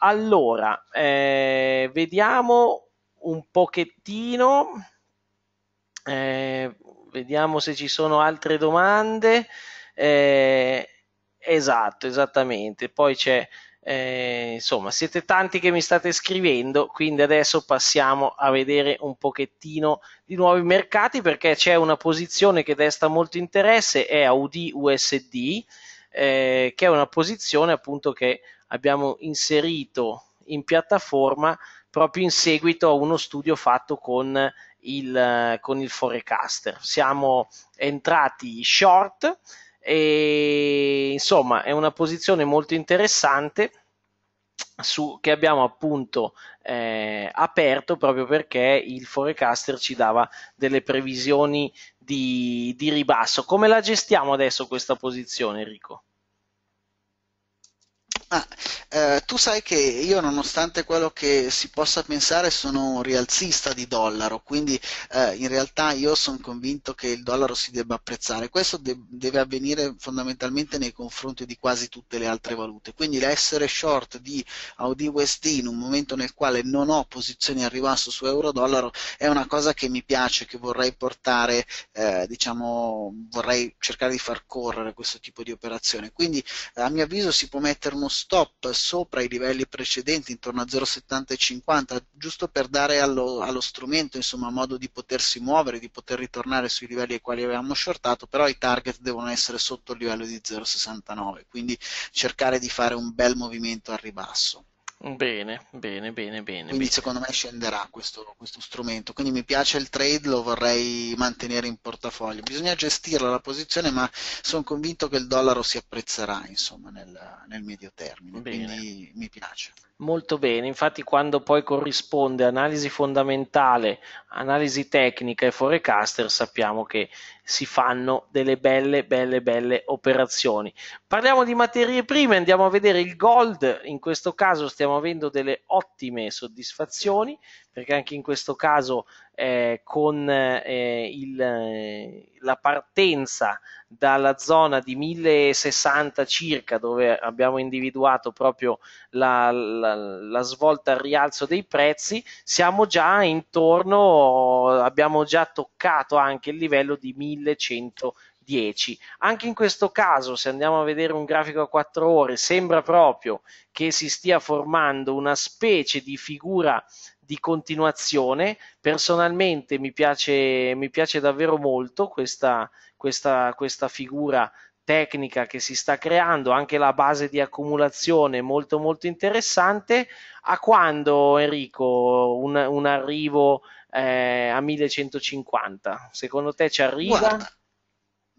Speaker 1: Allora, eh, vediamo un pochettino, eh, vediamo se ci sono altre domande. Eh, esatto, esattamente. Poi c'è, eh, insomma, siete tanti che mi state scrivendo, quindi adesso passiamo a vedere un pochettino di nuovi mercati perché c'è una posizione che desta molto interesse, è Audi USD, eh, che è una posizione appunto che abbiamo inserito in piattaforma proprio in seguito a uno studio fatto con il, con il forecaster. Siamo entrati short e, insomma, è una posizione molto interessante su, che abbiamo appunto eh, aperto proprio perché il forecaster ci dava delle previsioni di, di ribasso. Come la gestiamo adesso questa posizione, Enrico?
Speaker 2: Ah, eh, tu sai che io, nonostante quello che si possa pensare, sono un rialzista di dollaro, quindi eh, in realtà io sono convinto che il dollaro si debba apprezzare. Questo de- deve avvenire fondamentalmente nei confronti di quasi tutte le altre valute. Quindi l'essere short di Audi USD in un momento nel quale non ho posizioni a ribasso su euro-dollaro è una cosa che mi piace, che vorrei portare, eh, diciamo, vorrei cercare di far correre questo tipo di operazione. Quindi a mio avviso si può mettere uno stop sopra i livelli precedenti, intorno a 0,70 e 50, giusto per dare allo, allo strumento insomma, modo di potersi muovere, di poter ritornare sui livelli ai quali avevamo shortato, però i target devono essere sotto il livello di 0,69, quindi cercare di fare un bel movimento al ribasso.
Speaker 1: Bene, bene, bene, bene. Quindi
Speaker 2: secondo me scenderà questo, questo, strumento. Quindi mi piace il trade, lo vorrei mantenere in portafoglio. Bisogna gestirla la posizione, ma sono convinto che il dollaro si apprezzerà insomma, nel, nel medio termine. Bene. Quindi mi
Speaker 1: piace. Molto bene, infatti quando poi corrisponde analisi fondamentale, analisi tecnica e forecaster sappiamo che si fanno delle belle, belle, belle operazioni. Parliamo di materie prime, andiamo a vedere il gold, in questo caso stiamo avendo delle ottime soddisfazioni perché anche in questo caso eh, con eh, il, eh, la partenza dalla zona di 1060 circa dove abbiamo individuato proprio la, la, la svolta al rialzo dei prezzi siamo già intorno abbiamo già toccato anche il livello di 1100 10. Anche in questo caso, se andiamo a vedere un grafico a 4 ore, sembra proprio che si stia formando una specie di figura di continuazione. Personalmente mi piace, mi piace davvero molto questa, questa, questa figura tecnica che si sta creando, anche la base di accumulazione molto molto interessante. A quando Enrico un, un arrivo eh, a 1150? Secondo te ci arriva? Guarda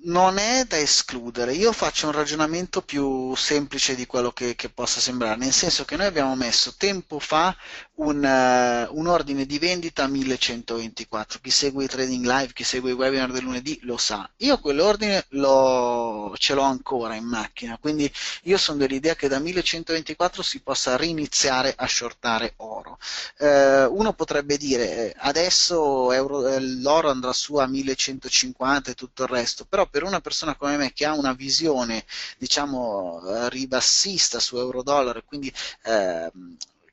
Speaker 2: non è da escludere. Io faccio un ragionamento più semplice di quello che, che possa sembrare, nel senso che noi abbiamo messo tempo fa un, uh, un, ordine di vendita a 1124. Chi segue i trading live, chi segue i webinar del lunedì lo sa. Io quell'ordine lo, ce l'ho ancora in macchina, quindi io sono dell'idea che da 1124 si possa riniziare a shortare oro. Uh, uno potrebbe dire eh, adesso euro, l'oro andrà su a 1150 e tutto il resto, però per una persona come me che ha una visione, diciamo, eh, ribassista su euro-dollaro e quindi eh,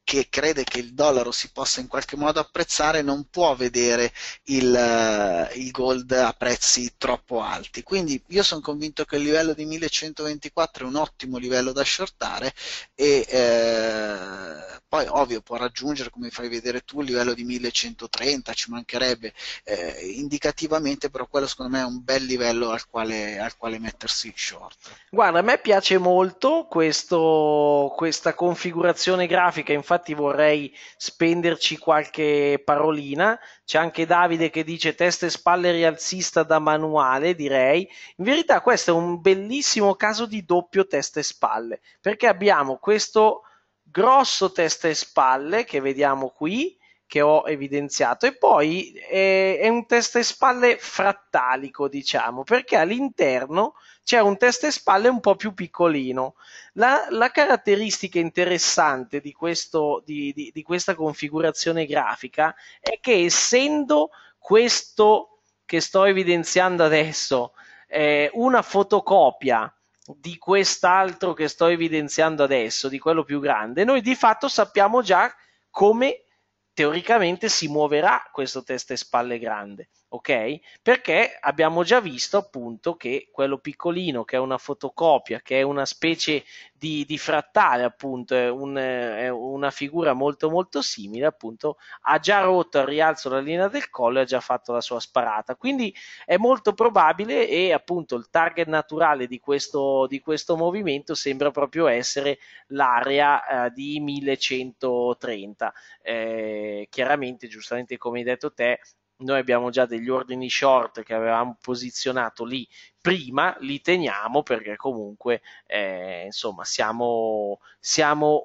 Speaker 2: che crede che il dollaro si possa in qualche modo apprezzare non può vedere il, eh, il gold a prezzi troppo alti. Quindi io sono convinto che il livello di 1124 è un ottimo livello da shortare e eh, poi ovvio può raggiungere, come fai vedere tu, il livello di 1130, ci mancherebbe eh, indicativamente, però quello secondo me è un bel livello al quale, al quale mettersi short.
Speaker 1: Guarda, a me piace molto questo, questa configurazione grafica, infatti vorrei spenderci qualche parolina. C'è anche Davide che dice testa e spalle rialzista da manuale, direi. In verità questo è un bellissimo caso di doppio testa e spalle, perché abbiamo questo grosso testa e spalle che vediamo qui che ho evidenziato e poi è, eh, è un testa e spalle frattalico diciamo perché all'interno c'è un testa e spalle un po' più piccolino la, la caratteristica interessante di, questo, di, di, di questa configurazione grafica è che essendo questo che sto evidenziando adesso eh, una fotocopia di quest'altro che sto evidenziando adesso, di quello più grande, noi di fatto sappiamo già come teoricamente si muoverà questo testa e spalle grande ok? Perché abbiamo già visto appunto che quello piccolino, che è una fotocopia, che è una specie di, di frattale, appunto, è, un, è, una figura molto molto simile, appunto, ha già rotto al rialzo la linea del collo e ha già fatto la sua sparata. Quindi è molto probabile e appunto il target naturale di questo, di questo movimento sembra proprio essere l'area eh, di 1130. Eh, chiaramente, giustamente come hai detto te, noi abbiamo già degli ordini short che avevamo posizionato lì prima, li teniamo perché comunque eh, insomma siamo, siamo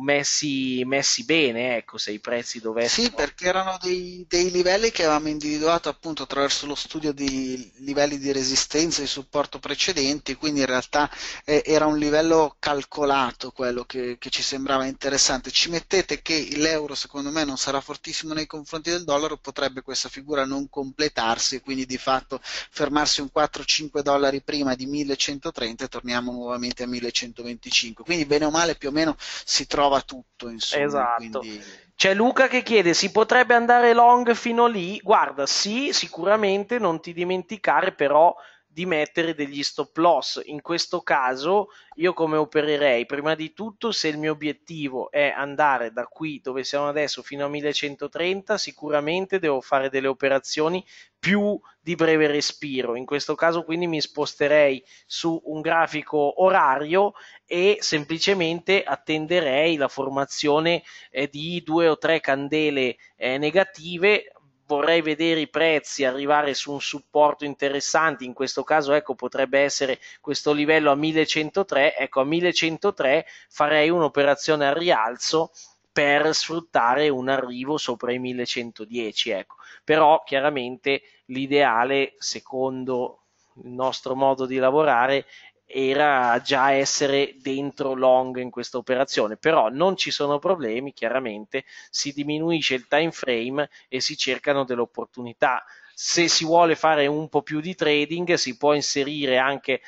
Speaker 1: messi, messi, bene ecco, se i prezzi dovessero... Sì,
Speaker 2: perché erano dei, dei, livelli che avevamo individuato appunto attraverso lo studio di livelli di resistenza e supporto precedenti, quindi in realtà eh, era un livello calcolato quello che, che ci sembrava interessante. Ci mettete che l'euro secondo me non sarà fortissimo nei confronti del dollaro, potrebbe questa questa figura non completarsi quindi di fatto fermarsi un 4-5 dollari prima di 1130 e torniamo nuovamente a 1125. Quindi bene o male più o meno si trova tutto. Insomma, esatto. Quindi... C'è Luca che chiede: si potrebbe andare long fino
Speaker 1: lì? Guarda, sì, sicuramente non ti dimenticare, però di mettere degli stop loss. In questo caso io come opererei? Prima di tutto se il mio obiettivo è andare da qui dove siamo adesso fino a 1130 sicuramente devo fare delle operazioni più di breve respiro. In questo caso quindi mi sposterei su un grafico orario e semplicemente attenderei la formazione eh, di due o tre candele eh, negative vorrei vedere i prezzi arrivare su un supporto interessante, in questo caso ecco, potrebbe essere questo livello a 1103, ecco a 1103 farei un'operazione al rialzo per sfruttare un arrivo sopra i 1110, ecco. Però chiaramente l'ideale secondo il nostro modo di lavorare era già essere dentro long in questa operazione, però non ci sono problemi, chiaramente si diminuisce il time frame e si cercano delle opportunità. Se si vuole fare un po' più di trading si può inserire anche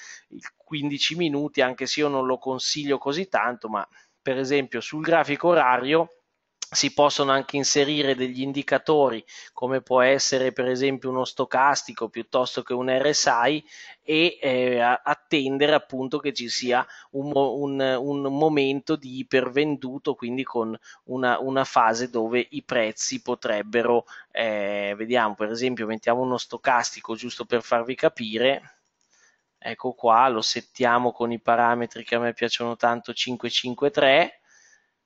Speaker 1: 15 minuti, anche se io non lo consiglio così tanto, ma per esempio sul grafico orario si possono anche inserire degli indicatori come può essere per esempio uno stocastico piuttosto che un RSI e eh, attendere appunto che ci sia un, un, un momento di ipervenduto quindi con una, una fase dove i prezzi potrebbero eh, vediamo per esempio mettiamo uno stocastico giusto per farvi capire ecco qua lo settiamo con i parametri che a me piacciono tanto 553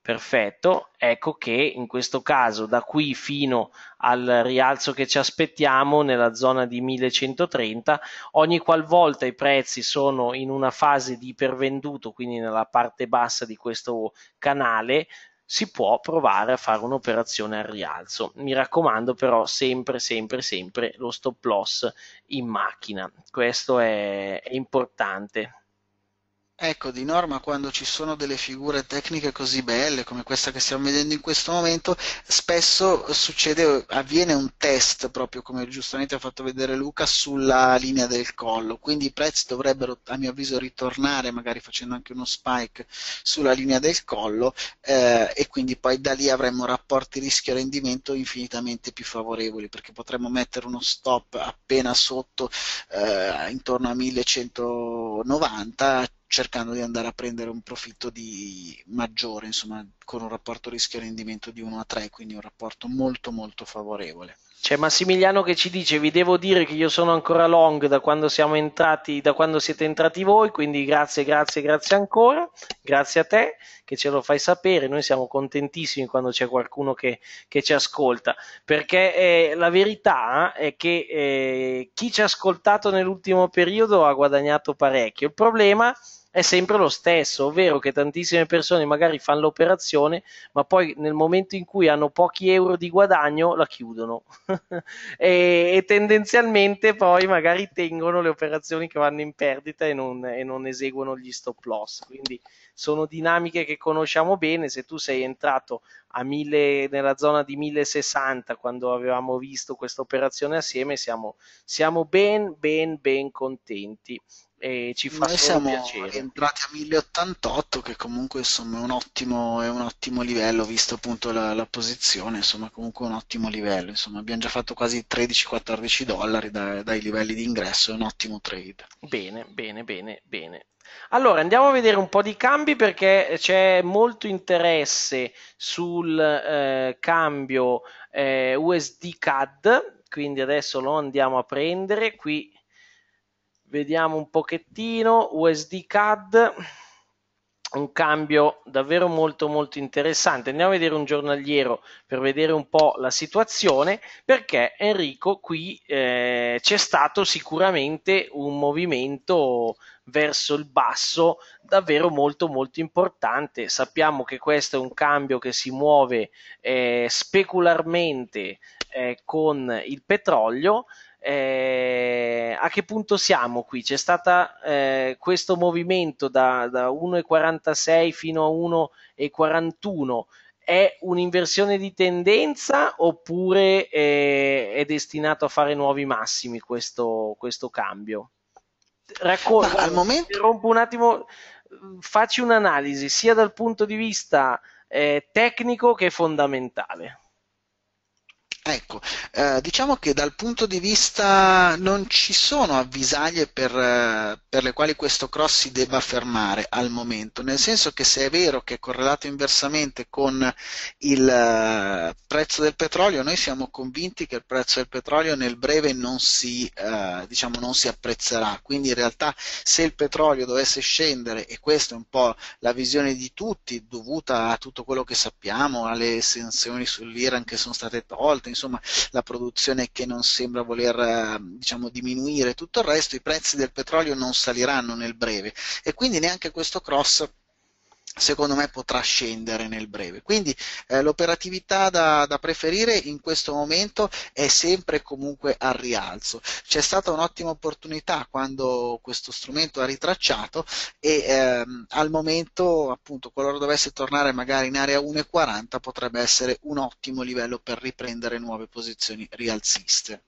Speaker 1: Perfetto, ecco che in questo caso da qui fino al rialzo che ci aspettiamo nella zona di 1130, ogni qualvolta i prezzi sono in una fase di ipervenduto, quindi nella parte bassa di questo canale, si può provare a fare un'operazione al rialzo. Mi raccomando però sempre, sempre, sempre lo stop loss in macchina, questo è, è
Speaker 2: importante. Ecco, di norma quando ci sono delle figure tecniche così belle come questa che stiamo vedendo in questo momento, spesso succede, avviene un test, proprio come giustamente ha fatto vedere Luca, sulla linea del collo. Quindi i prezzi dovrebbero, a mio avviso, ritornare, magari facendo anche uno spike sulla linea del collo, eh, e quindi poi da lì avremmo rapporti rischio-rendimento infinitamente più favorevoli, perché potremmo mettere uno stop appena sotto, eh, intorno a 1190 cercando di andare a prendere un profitto di maggiore, insomma, con un rapporto rischio-rendimento di 1 a 3, quindi un rapporto molto molto favorevole.
Speaker 1: C'è cioè, Massimiliano che ci dice: Vi devo dire che io sono ancora long da quando siamo entrati, da quando siete entrati voi. Quindi grazie, grazie, grazie ancora. Grazie a te che ce lo fai sapere. Noi siamo contentissimi quando c'è qualcuno che, che ci ascolta. Perché eh, la verità è che eh, chi ci ha ascoltato nell'ultimo periodo ha guadagnato parecchio. Il problema è è sempre lo stesso, ovvero che tantissime persone magari fanno l'operazione, ma poi nel momento in cui hanno pochi euro di guadagno la chiudono e, e, tendenzialmente poi magari tengono le operazioni che vanno in perdita e non, e non eseguono gli stop loss. Quindi sono dinamiche che conosciamo bene, se tu sei entrato a 1000, nella zona di 1060 quando avevamo visto questa operazione assieme siamo, siamo ben ben ben contenti e
Speaker 2: ci fa Noi siamo piacere. entrati a 1088 che comunque insomma, è, un ottimo, è un ottimo, livello visto appunto la, la posizione insomma comunque un ottimo livello insomma abbiamo già fatto quasi 13-14 dollari da, dai livelli di ingresso è un ottimo trade
Speaker 1: bene bene bene bene allora andiamo a vedere un po' di cambi perché c'è molto interesse sul eh, cambio eh, USD CAD quindi adesso lo andiamo a prendere qui Vediamo un pochettino, USD CAD, un cambio davvero molto molto interessante. Andiamo a vedere un giornaliero per vedere un po' la situazione, perché Enrico qui eh, c'è stato sicuramente un movimento verso il basso davvero molto molto importante. Sappiamo che questo è un cambio che si muove eh, specularmente eh, con il petrolio eh, a che punto siamo qui? C'è stato eh, questo movimento da, da 1,46 fino a 1,41. È un'inversione di tendenza oppure eh, è destinato a fare nuovi massimi questo, questo cambio? Racconta, al momento... rompo un attimo, facci un'analisi sia dal punto di vista eh, tecnico che fondamentale.
Speaker 2: Ecco, eh, diciamo che dal punto di vista non ci sono avvisaglie per, eh, per, le quali questo cross si debba fermare al momento, nel senso che se è vero che è correlato inversamente con il eh, prezzo del petrolio, noi siamo convinti che il prezzo del petrolio nel breve non si, eh, diciamo, non si apprezzerà, quindi in realtà se il petrolio dovesse scendere, e questa è un po' la visione di tutti dovuta a tutto quello che sappiamo, alle esenzioni sull'Iran che sono state tolte, insomma la produzione che non sembra voler ehm, diciamo, diminuire tutto il resto, i prezzi del petrolio non saliranno nel breve e quindi neanche questo cross secondo me potrà scendere nel breve. Quindi eh, l'operatività da, da, preferire in questo momento è sempre comunque al rialzo. C'è stata un'ottima opportunità quando questo strumento ha ritracciato e ehm, al momento appunto qualora dovesse tornare magari in area 1,40 potrebbe essere un ottimo livello per riprendere nuove posizioni rialziste.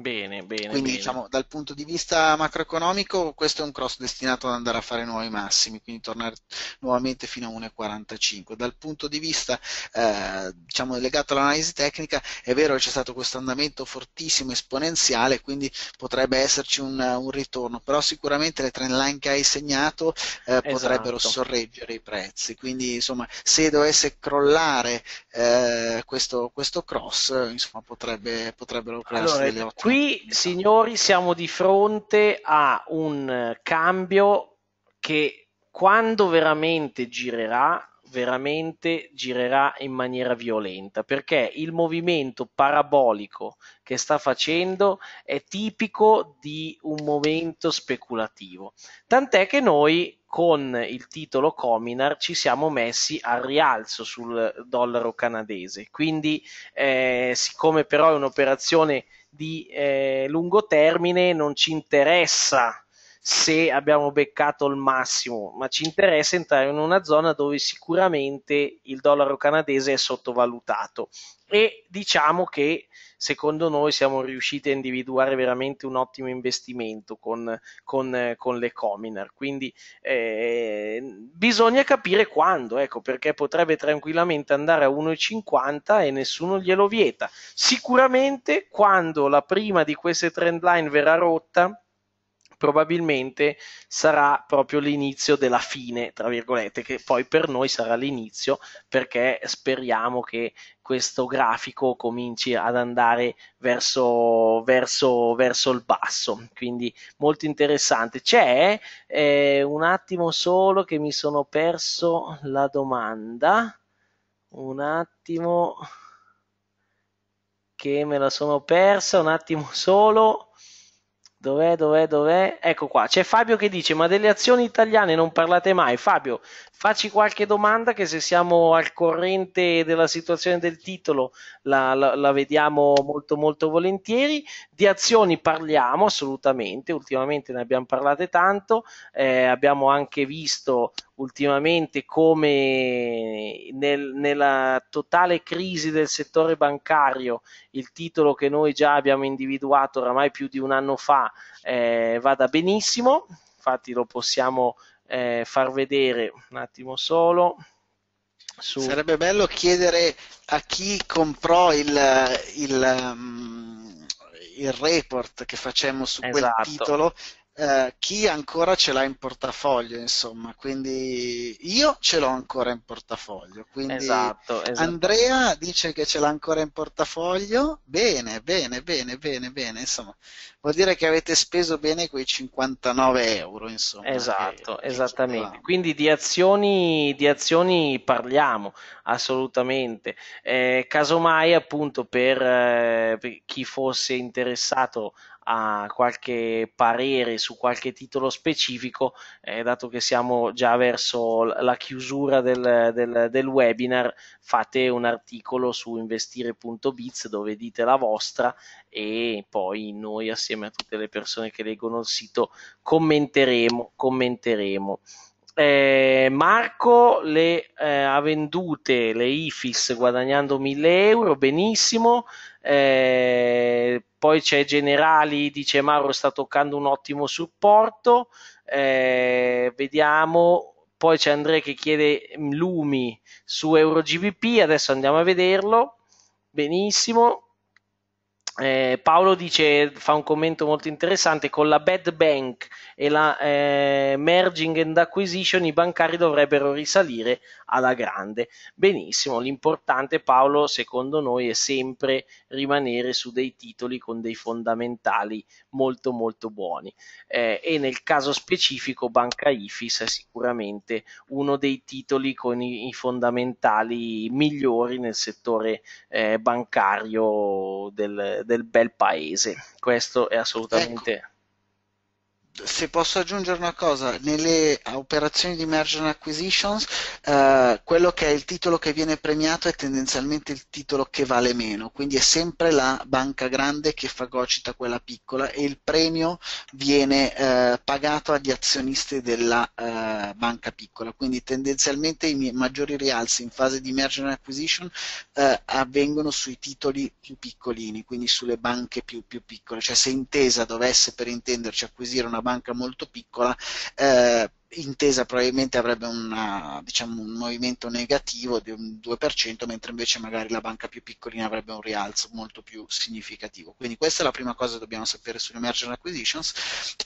Speaker 1: Bene, bene. Quindi bene. diciamo
Speaker 2: dal punto di vista macroeconomico questo è un cross destinato ad andare a fare nuovi massimi, quindi tornare nuovamente fino a 1,45. Dal punto di vista eh, diciamo, legato all'analisi tecnica è vero che c'è stato questo andamento fortissimo, esponenziale, quindi potrebbe esserci un, un ritorno, però sicuramente le trend line che hai segnato eh, esatto. potrebbero sorreggere i prezzi. Quindi insomma se dovesse crollare eh, questo, questo, cross insomma, potrebbe, potrebbero crearsi allora, delle ottime
Speaker 1: Qui, signori, siamo di fronte a un eh, cambio che quando veramente girerà, veramente girerà in maniera violenta perché il movimento parabolico che sta facendo è tipico di un momento speculativo. Tant'è che noi con il titolo Cominar ci siamo messi al rialzo sul dollaro canadese. Quindi, eh, siccome però è un'operazione di eh, lungo termine non ci interessa se abbiamo beccato il massimo, ma ci interessa entrare in una zona dove sicuramente il dollaro canadese è sottovalutato e diciamo che secondo noi siamo riusciti a individuare veramente un ottimo investimento con, con, con le Cominar. Quindi eh, bisogna capire quando, ecco, perché potrebbe tranquillamente andare a 1,50 e nessuno glielo vieta. Sicuramente quando la prima di queste trend line verrà rotta, probabilmente sarà proprio l'inizio della fine, tra virgolette, che poi per noi sarà l'inizio perché speriamo che questo grafico cominci ad andare verso, verso, verso il basso, quindi molto interessante. C'è eh, un attimo solo che mi sono perso la domanda, un attimo che me la sono persa, un attimo solo. Dov'è, dov'è, dov'è? Ecco qua, c'è Fabio che dice: Ma delle azioni italiane non parlate mai. Fabio, facci qualche domanda che se siamo al corrente della situazione del titolo la, la, la vediamo molto molto volentieri. Di azioni parliamo assolutamente, ultimamente ne abbiamo parlate tanto, eh, abbiamo anche visto ultimamente come nel, nella totale crisi del settore bancario, il titolo che noi già abbiamo individuato oramai più di un anno fa eh, vada benissimo, infatti lo possiamo eh, far vedere un attimo solo. Su. Sarebbe
Speaker 2: bello chiedere a chi comprò il, il, mm, il report che facciamo su esatto. quel titolo eh, chi ancora ce l'ha in portafoglio, insomma, quindi io ce l'ho ancora in portafoglio. Quindi esatto, esatto. Andrea dice che ce l'ha ancora in portafoglio, bene, bene, bene, bene, bene, insomma, vuol dire che avete speso bene quei 59 euro, insomma. Esatto, che, esattamente.
Speaker 1: Che quindi di azioni, di azioni, parliamo, assolutamente. Eh, casomai appunto per, eh, per chi fosse interessato a qualche parere su qualche titolo specifico, eh, dato che siamo già verso la chiusura del, del, del webinar, fate un articolo su investire.biz dove dite la vostra e poi noi assieme a tutte le persone che leggono il sito commenteremo. commenteremo. Eh, Marco le eh, ha vendute le IFIS guadagnando 1000 euro, benissimo. Eh, poi c'è Generali, dice Mauro sta toccando un ottimo supporto, eh, vediamo. Poi c'è Andrea che chiede mm, Lumi su EuroGBP, adesso andiamo a vederlo. Benissimo, eh, Paolo dice, fa un commento molto interessante, con la bad bank e la eh, merging and acquisition i bancari dovrebbero risalire alla grande. Benissimo, l'importante Paolo secondo noi è sempre rimanere su dei titoli con dei fondamentali molto molto buoni eh, e nel caso specifico Banca Ifis è sicuramente uno dei titoli con i, i fondamentali migliori nel settore eh, bancario del del bel paese. Questo è ecco. assolutamente ecco
Speaker 2: se posso aggiungere una cosa, nelle operazioni di merger and acquisitions, eh, quello che è il titolo che viene premiato è tendenzialmente il titolo che vale meno, quindi è sempre la banca grande che fagocita quella piccola e il premio viene eh, pagato agli azionisti della eh, banca piccola, quindi tendenzialmente i maggiori rialzi in fase di merger and acquisition eh, avvengono sui titoli più piccolini, quindi sulle banche più, più piccole, cioè se Intesa dovesse per intenderci acquisire una una banca molto piccola, eh, intesa probabilmente avrebbe una, diciamo, un movimento negativo di un 2%, mentre invece magari la banca più piccolina avrebbe un rialzo molto più significativo. Quindi questa è la prima cosa che dobbiamo sapere sulle merger acquisitions.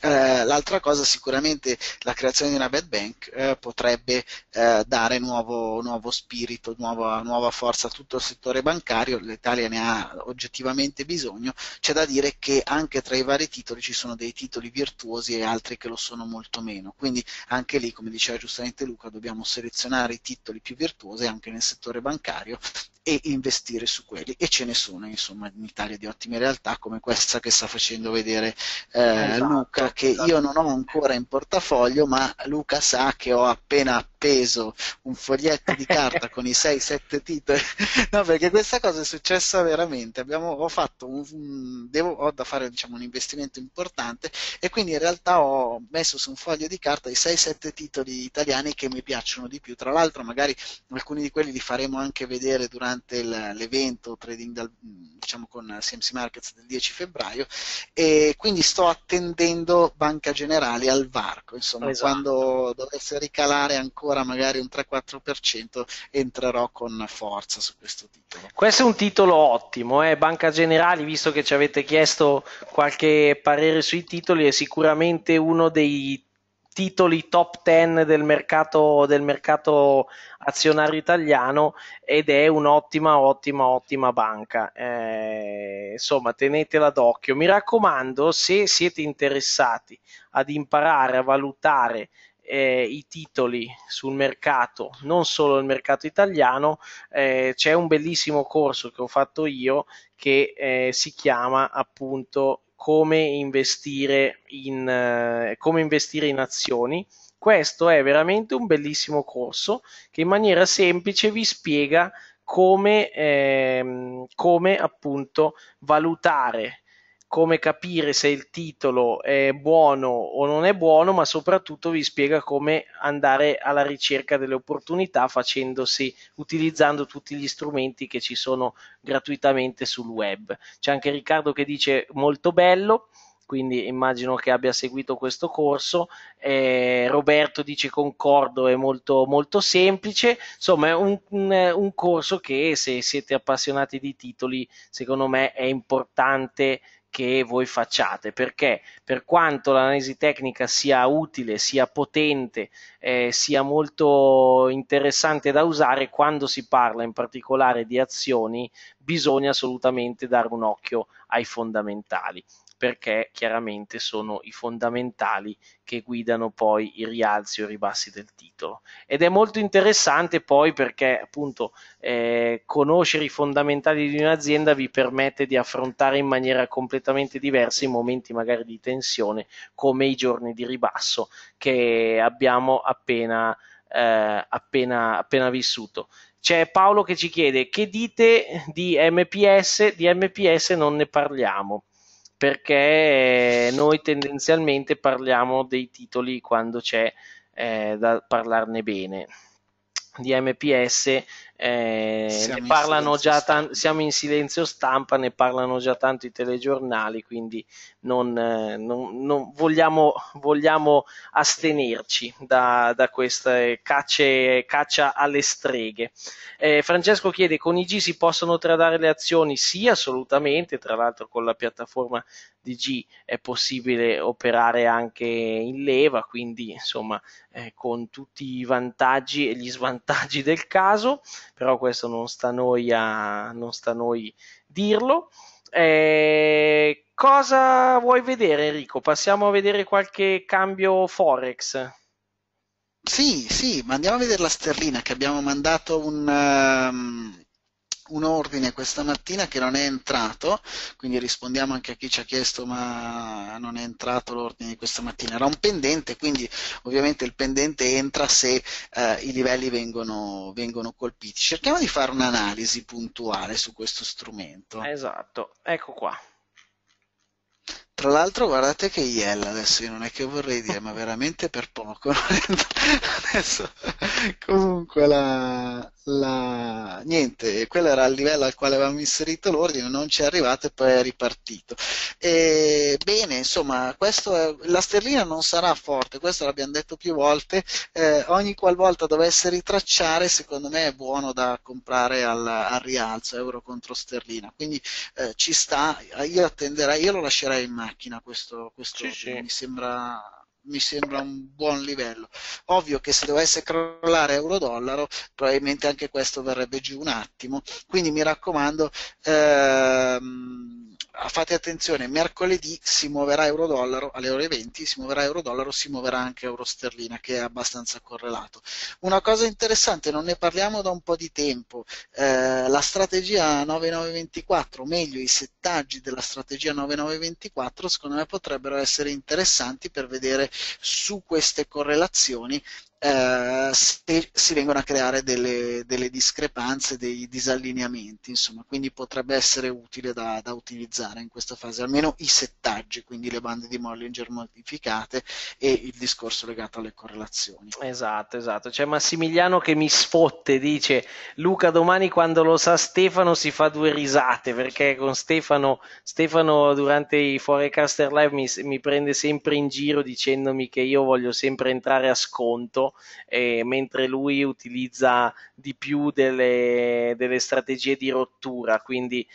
Speaker 2: Eh, l'altra cosa sicuramente la creazione di una bad bank eh, potrebbe eh, dare nuovo, nuovo spirito, nuova, nuova, forza a tutto il settore bancario, l'Italia ne ha oggettivamente bisogno. C'è da dire che anche tra i vari titoli ci sono dei titoli virtuosi e altri che lo sono molto meno. Quindi anche lì, come diceva giustamente Luca, dobbiamo selezionare i titoli più virtuosi anche nel settore bancario e investire su quelli e ce ne sono insomma in Italia di ottime realtà come questa che sta facendo vedere eh, esatto, Luca che esatto. io non ho ancora in portafoglio ma Luca sa che ho appena appeso un foglietto di carta con i 6-7 titoli no perché questa cosa è successa veramente Abbiamo, ho fatto un, un, devo, ho da fare diciamo, un investimento importante e quindi in realtà ho messo su un foglio di carta i 6-7 titoli italiani che mi piacciono di più tra l'altro magari alcuni di quelli li faremo anche vedere durante durante l'evento trading dal, mm, diciamo con CMC Markets del 10 febbraio e quindi sto attendendo Banca Generali al varco, insomma esatto. quando dovesse ricalare ancora magari un 3-4% entrerò con forza su questo
Speaker 1: titolo. Questo è un titolo ottimo, eh? Banca Generali, visto che ci avete chiesto qualche parere sui titoli, è sicuramente uno dei titoli top 10 del mercato, del mercato azionario italiano ed è un'ottima, ottima, ottima banca. Eh, insomma, tenetela d'occhio. Mi raccomando, se siete interessati ad imparare a valutare eh, i titoli sul mercato, non solo il mercato italiano, eh, c'è un bellissimo corso che ho fatto io che eh, si chiama appunto come investire in, eh, come investire in azioni. Questo è veramente un bellissimo corso che in maniera semplice vi spiega come, ehm, come appunto valutare come capire se il titolo è buono o non è buono, ma soprattutto vi spiega come andare alla ricerca delle opportunità facendosi, utilizzando tutti gli strumenti che ci sono gratuitamente sul web. C'è anche Riccardo che dice molto bello quindi immagino che abbia seguito questo corso. Eh, Roberto dice concordo, è molto, molto semplice, insomma è un, un, un corso che se siete appassionati di titoli secondo me è importante che voi facciate, perché per quanto l'analisi tecnica sia utile, sia potente, eh, sia molto interessante da usare, quando si parla in particolare di azioni bisogna assolutamente dare un occhio ai fondamentali perché chiaramente sono i fondamentali che guidano poi i rialzi o i ribassi del titolo. Ed è molto interessante poi perché appunto eh, conoscere i fondamentali di un'azienda vi permette di affrontare in maniera completamente diversa i momenti magari di tensione come i giorni di ribasso che abbiamo appena, eh, appena, appena vissuto. C'è Paolo che ci chiede che dite di MPS, di MPS non ne parliamo perché eh, noi tendenzialmente parliamo dei titoli quando c'è eh, da parlarne bene. Di MPS eh, ne parlano già tan- siamo in silenzio stampa, ne parlano già tanto i telegiornali, quindi non, eh, non, non vogliamo, vogliamo, astenerci da, da queste cacce, caccia alle streghe. Eh, Francesco chiede, con IG si possono tradare le azioni? Sì, assolutamente, tra l'altro con la piattaforma di G è possibile operare anche in leva, quindi insomma eh, con tutti i vantaggi e gli svantaggi del caso però questo non sta a noi, a, sta a noi dirlo. Eh, cosa vuoi vedere Enrico? Passiamo a vedere qualche cambio Forex.
Speaker 2: Sì, sì, ma andiamo a vedere la sterlina che abbiamo mandato un... Um un ordine questa mattina che non è entrato, quindi rispondiamo anche a chi ci ha chiesto ma non è entrato l'ordine di questa mattina, era un pendente, quindi ovviamente il pendente entra se eh, i livelli vengono, vengono, colpiti. Cerchiamo di fare un'analisi puntuale su questo strumento.
Speaker 1: Esatto, ecco qua.
Speaker 2: Tra l'altro guardate che IEL adesso io non è che vorrei dire, ma veramente per poco. adesso... Comunque, la, la, niente, quello era il livello al quale avevamo inserito l'ordine, non ci è arrivato e poi è ripartito. E, bene, insomma, è, la sterlina non sarà forte, questo l'abbiamo detto più volte. Eh, ogni qualvolta dovesse ritracciare, secondo me è buono da comprare al, al rialzo, euro contro sterlina. Quindi eh, ci sta, io attenderei, io lo lascerei in macchina questo, questo sì, sì. mi sembra mi sembra un buon livello. Ovvio che se dovesse crollare euro-dollaro, probabilmente anche questo verrebbe giù un attimo. Quindi mi raccomando, ehm, Ah, fate attenzione, mercoledì si muoverà euro-dollaro alle ore 20, si muoverà euro-dollaro, si muoverà anche euro-sterlina che è abbastanza correlato. Una cosa interessante, non ne parliamo da un po' di tempo, eh, la strategia 9924, o meglio i settaggi della strategia 9924 secondo me potrebbero essere interessanti per vedere su queste correlazioni eh, se si vengono a creare delle, delle, discrepanze, dei disallineamenti, insomma, quindi potrebbe essere utile da, da, utilizzare in questa fase, almeno i settaggi, quindi le bande di Mollinger modificate e il discorso legato alle
Speaker 1: correlazioni. Esatto, esatto, c'è Massimiliano che mi sfotte, dice Luca domani quando lo sa Stefano si fa due risate perché con Stefano, Stefano durante i Forecaster Live mi, mi prende sempre in giro dicendomi che io voglio sempre entrare a sconto eh, mentre lui utilizza di più delle, delle strategie di rottura, quindi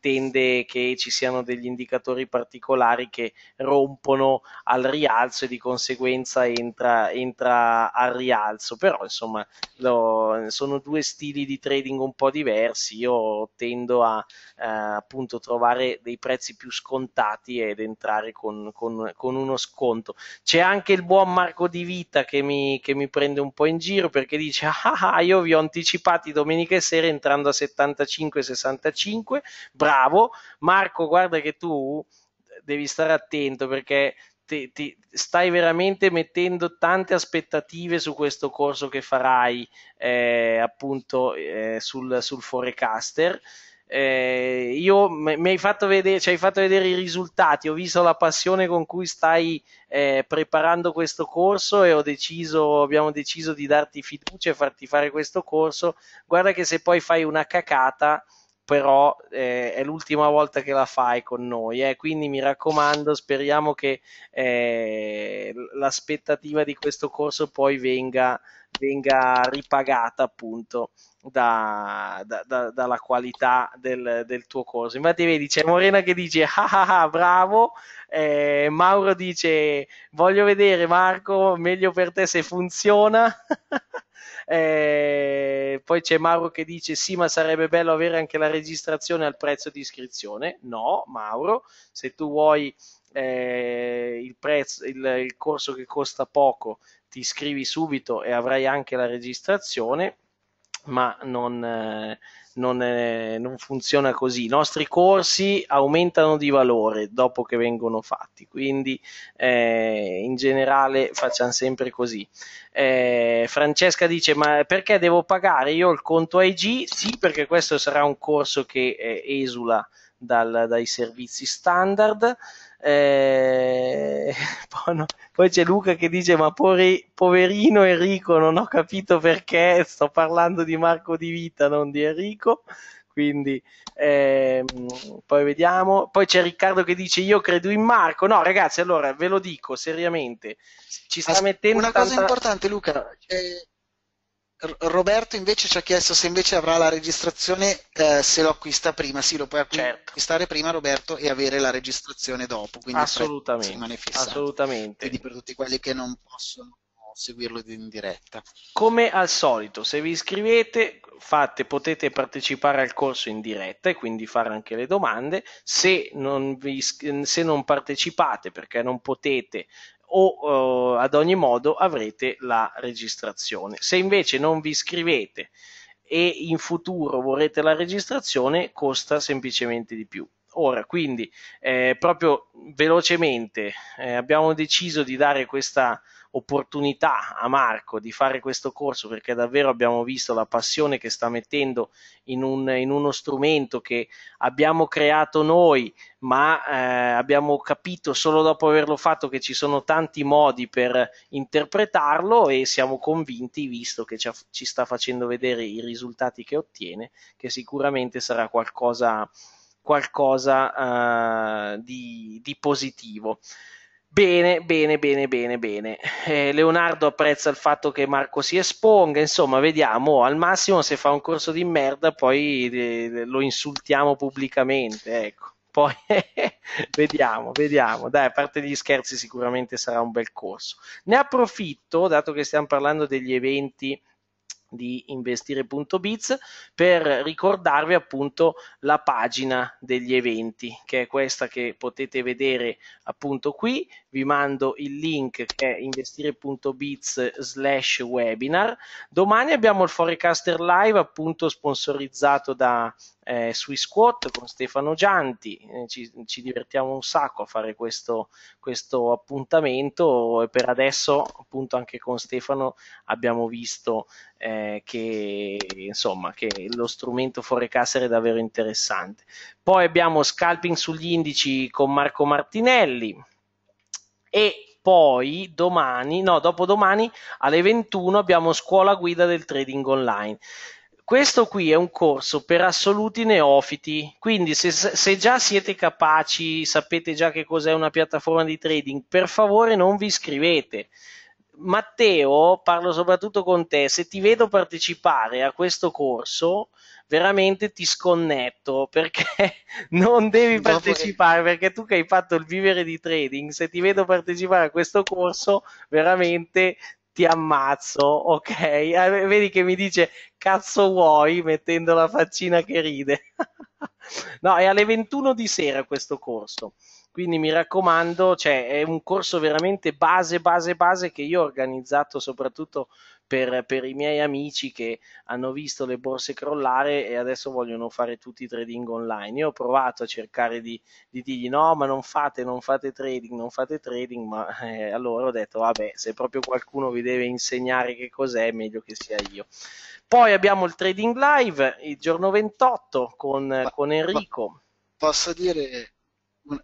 Speaker 1: tende che ci siano degli indicatori particolari che rompono al rialzo e di conseguenza entra, entra al rialzo, però insomma lo, sono due stili di trading un po' diversi, io tendo a eh, appunto trovare dei prezzi più scontati ed entrare con, con, con, uno sconto. C'è anche il buon Marco Di Vita che mi, che mi prende un po' in giro perché dice ah, ah, ah io vi ho anticipati domenica e sera entrando a 75-65, bravo bravo. Marco, guarda che tu devi stare attento perché ti, ti, stai veramente mettendo tante aspettative su questo corso che farai eh, appunto eh, sul, sul forecaster. Eh, io mi hai fatto vedere, cioè, hai fatto vedere i risultati, ho visto la passione con cui stai eh, preparando questo corso e deciso, abbiamo deciso di darti fiducia e farti fare questo corso. Guarda che se poi fai una cacata però eh, è l'ultima volta che la fai con noi, eh, quindi mi raccomando, speriamo che eh, l'aspettativa di questo corso poi venga, venga ripagata appunto da, da, da, dalla qualità del, del, tuo corso. Infatti, vedi, c'è Morena che dice ah, ah, ah bravo, eh, Mauro dice voglio vedere Marco, meglio per te se funziona. Eh, poi c'è Mauro che dice sì, ma sarebbe bello avere anche la registrazione al prezzo di iscrizione. No, Mauro, se tu vuoi eh, il, prezzo, il, il corso che costa poco, ti iscrivi subito e avrai anche la registrazione ma non, eh, non, è, non, funziona così. I nostri corsi aumentano di valore dopo che vengono fatti, quindi eh, in generale facciamo sempre così. Eh, Francesca dice: Ma perché devo pagare io il conto IG? Sì, perché questo sarà un corso che eh, esula dal, dai servizi standard. Eh, poi, c'è Luca che dice: Ma pori, poverino Enrico, non ho capito perché sto parlando di Marco Di Vita, non di Enrico. Quindi eh, poi vediamo. Poi c'è Riccardo che dice: Io credo in Marco. No, ragazzi, allora ve lo dico seriamente: ci sta As- mettendo una tanta... cosa
Speaker 2: importante, Luca. Eh Roberto invece ci ha chiesto se invece avrà la registrazione eh, se lo acquista prima. Sì, lo puoi certo. acquistare certo. prima Roberto e avere la registrazione dopo. Quindi assolutamente, assolutamente. Quindi per tutti quelli che non possono
Speaker 1: seguirlo in diretta. Come al solito, se vi iscrivete fate, potete partecipare al corso in diretta e quindi fare anche le domande. Se non, vi, se non partecipate perché non potete o eh, ad ogni modo avrete la registrazione. Se invece non vi iscrivete e in futuro vorrete la registrazione, costa semplicemente di più. Ora, quindi, eh, proprio velocemente eh, abbiamo deciso di dare questa opportunità a Marco di fare questo corso perché davvero abbiamo visto la passione che sta mettendo in, un, in uno strumento che abbiamo creato noi, ma eh, abbiamo capito solo dopo averlo fatto che ci sono tanti modi per interpretarlo e siamo convinti, visto che ci, ci sta facendo vedere i risultati che ottiene, che sicuramente sarà qualcosa qualcosa uh, di, di, positivo. Bene, bene, bene, bene, bene. Eh, Leonardo apprezza il fatto che Marco si esponga, insomma, vediamo, al massimo se fa un corso di merda poi eh, lo insultiamo pubblicamente, ecco. Poi vediamo, vediamo. Dai, a parte gli scherzi sicuramente sarà un bel corso. Ne approfitto, dato che stiamo parlando degli eventi di investire.biz per ricordarvi appunto la pagina degli eventi che è questa che potete vedere appunto qui vi mando il link che è investire.biz slash webinar. Domani abbiamo il Forecaster Live appunto sponsorizzato da eh, Swissquote con Stefano Gianti, eh, ci, ci, divertiamo un sacco a fare questo, questo appuntamento e per adesso appunto anche con Stefano abbiamo visto eh, che, insomma, che lo strumento forecaster è davvero interessante. Poi abbiamo scalping sugli indici con Marco Martinelli e poi domani, no, dopodomani alle 21 abbiamo scuola guida del trading online. Questo qui è un corso per assoluti neofiti, quindi se, se, già siete capaci, sapete già che cos'è una piattaforma di trading, per favore non vi iscrivete. Matteo, parlo soprattutto con te, se ti vedo partecipare a questo corso, veramente ti sconnetto perché non devi partecipare, perché tu che hai fatto il vivere di trading, se ti vedo partecipare a questo corso, veramente ti ammazzo, ok? Ah, vedi che mi dice cazzo vuoi mettendo la faccina che ride. no, è alle 21 di sera questo corso. Quindi mi raccomando, cioè, è un corso veramente base, base, base che io ho organizzato soprattutto per, per, i miei amici che hanno visto le borse crollare e adesso vogliono fare tutti i trading online. Io ho provato a cercare di, di dirgli no, ma non fate, non fate trading, non fate trading, ma eh, allora ho detto vabbè, se proprio qualcuno vi deve insegnare che cos'è, meglio che sia io. Poi abbiamo il trading live il giorno 28 con, con Enrico. Posso dire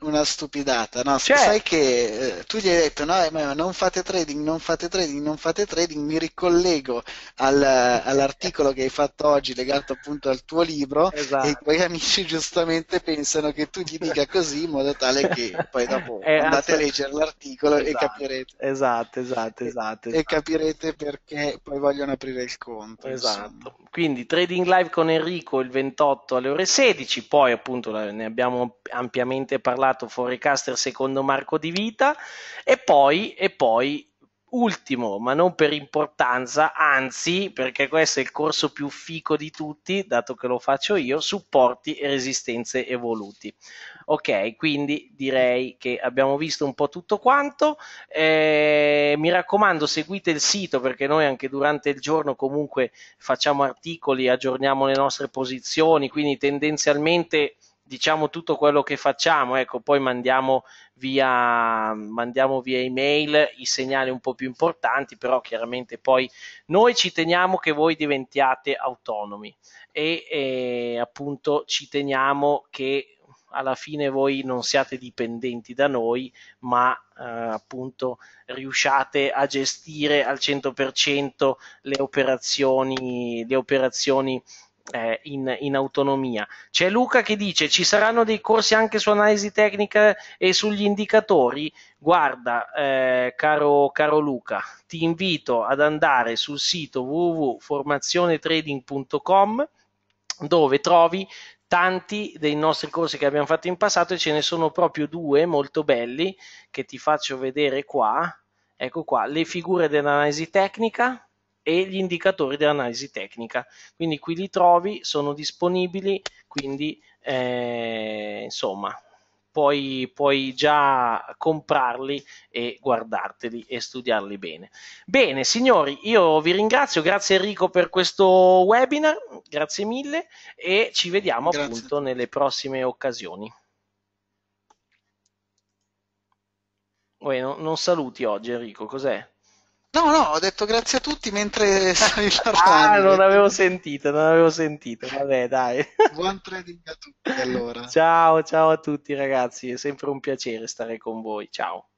Speaker 1: una
Speaker 2: stupidata, no? Cioè... Sai che eh, tu gli hai detto, no, eh, ma non fate trading, non fate trading, non fate trading, mi ricollego al, all'articolo che hai fatto oggi legato appunto al tuo libro esatto. e i esatto. tuoi amici giustamente pensano che tu gli dica così in modo tale che poi dopo eh, andate a leggere l'articolo esatto, e capirete. Esatto, esatto, esatto, E esatto. capirete perché poi vogliono aprire il conto. Esatto. Insomma.
Speaker 1: Quindi trading live con Enrico il 28 alle ore 16, poi appunto ne abbiamo ampiamente parlato parlato Forecaster secondo Marco Di Vita e poi, e poi ultimo, ma non per importanza, anzi, perché questo è il corso più fico di tutti, dato che lo faccio io, supporti e resistenze evoluti. Ok, quindi direi che abbiamo visto un po' tutto quanto. Eh, mi raccomando, seguite il sito perché noi anche durante il giorno comunque facciamo articoli, aggiorniamo le nostre posizioni, quindi tendenzialmente diciamo tutto quello che facciamo, ecco, poi mandiamo via, mandiamo via email i segnali un po' più importanti, però chiaramente poi noi ci teniamo che voi diventiate autonomi e, e appunto ci teniamo che alla fine voi non siate dipendenti da noi, ma eh, appunto riusciate a gestire al 100% le operazioni, le operazioni eh, in, in, autonomia. C'è Luca che dice ci saranno dei corsi anche su analisi tecnica e sugli indicatori. Guarda, eh, caro, caro, Luca, ti invito ad andare sul sito www.formazionetrading.com dove trovi tanti dei nostri corsi che abbiamo fatto in passato e ce ne sono proprio due molto belli che ti faccio vedere qua. Ecco qua, le figure dell'analisi tecnica, e gli indicatori dell'analisi tecnica. Quindi qui li trovi, sono disponibili, quindi eh, insomma puoi, puoi, già comprarli e guardarteli e studiarli bene. Bene signori, io vi ringrazio, grazie Enrico per questo webinar, grazie mille e ci vediamo grazie. appunto nelle prossime occasioni. Uè, non saluti oggi Enrico, cos'è?
Speaker 2: No, no, ho detto grazie a tutti mentre stavi ah, parlando. Ah, non
Speaker 1: avevo sentito, non avevo sentito. Vabbè, dai. Buon
Speaker 2: trading a tutti allora.
Speaker 1: Ciao, ciao a tutti ragazzi, è sempre un piacere stare con voi. Ciao.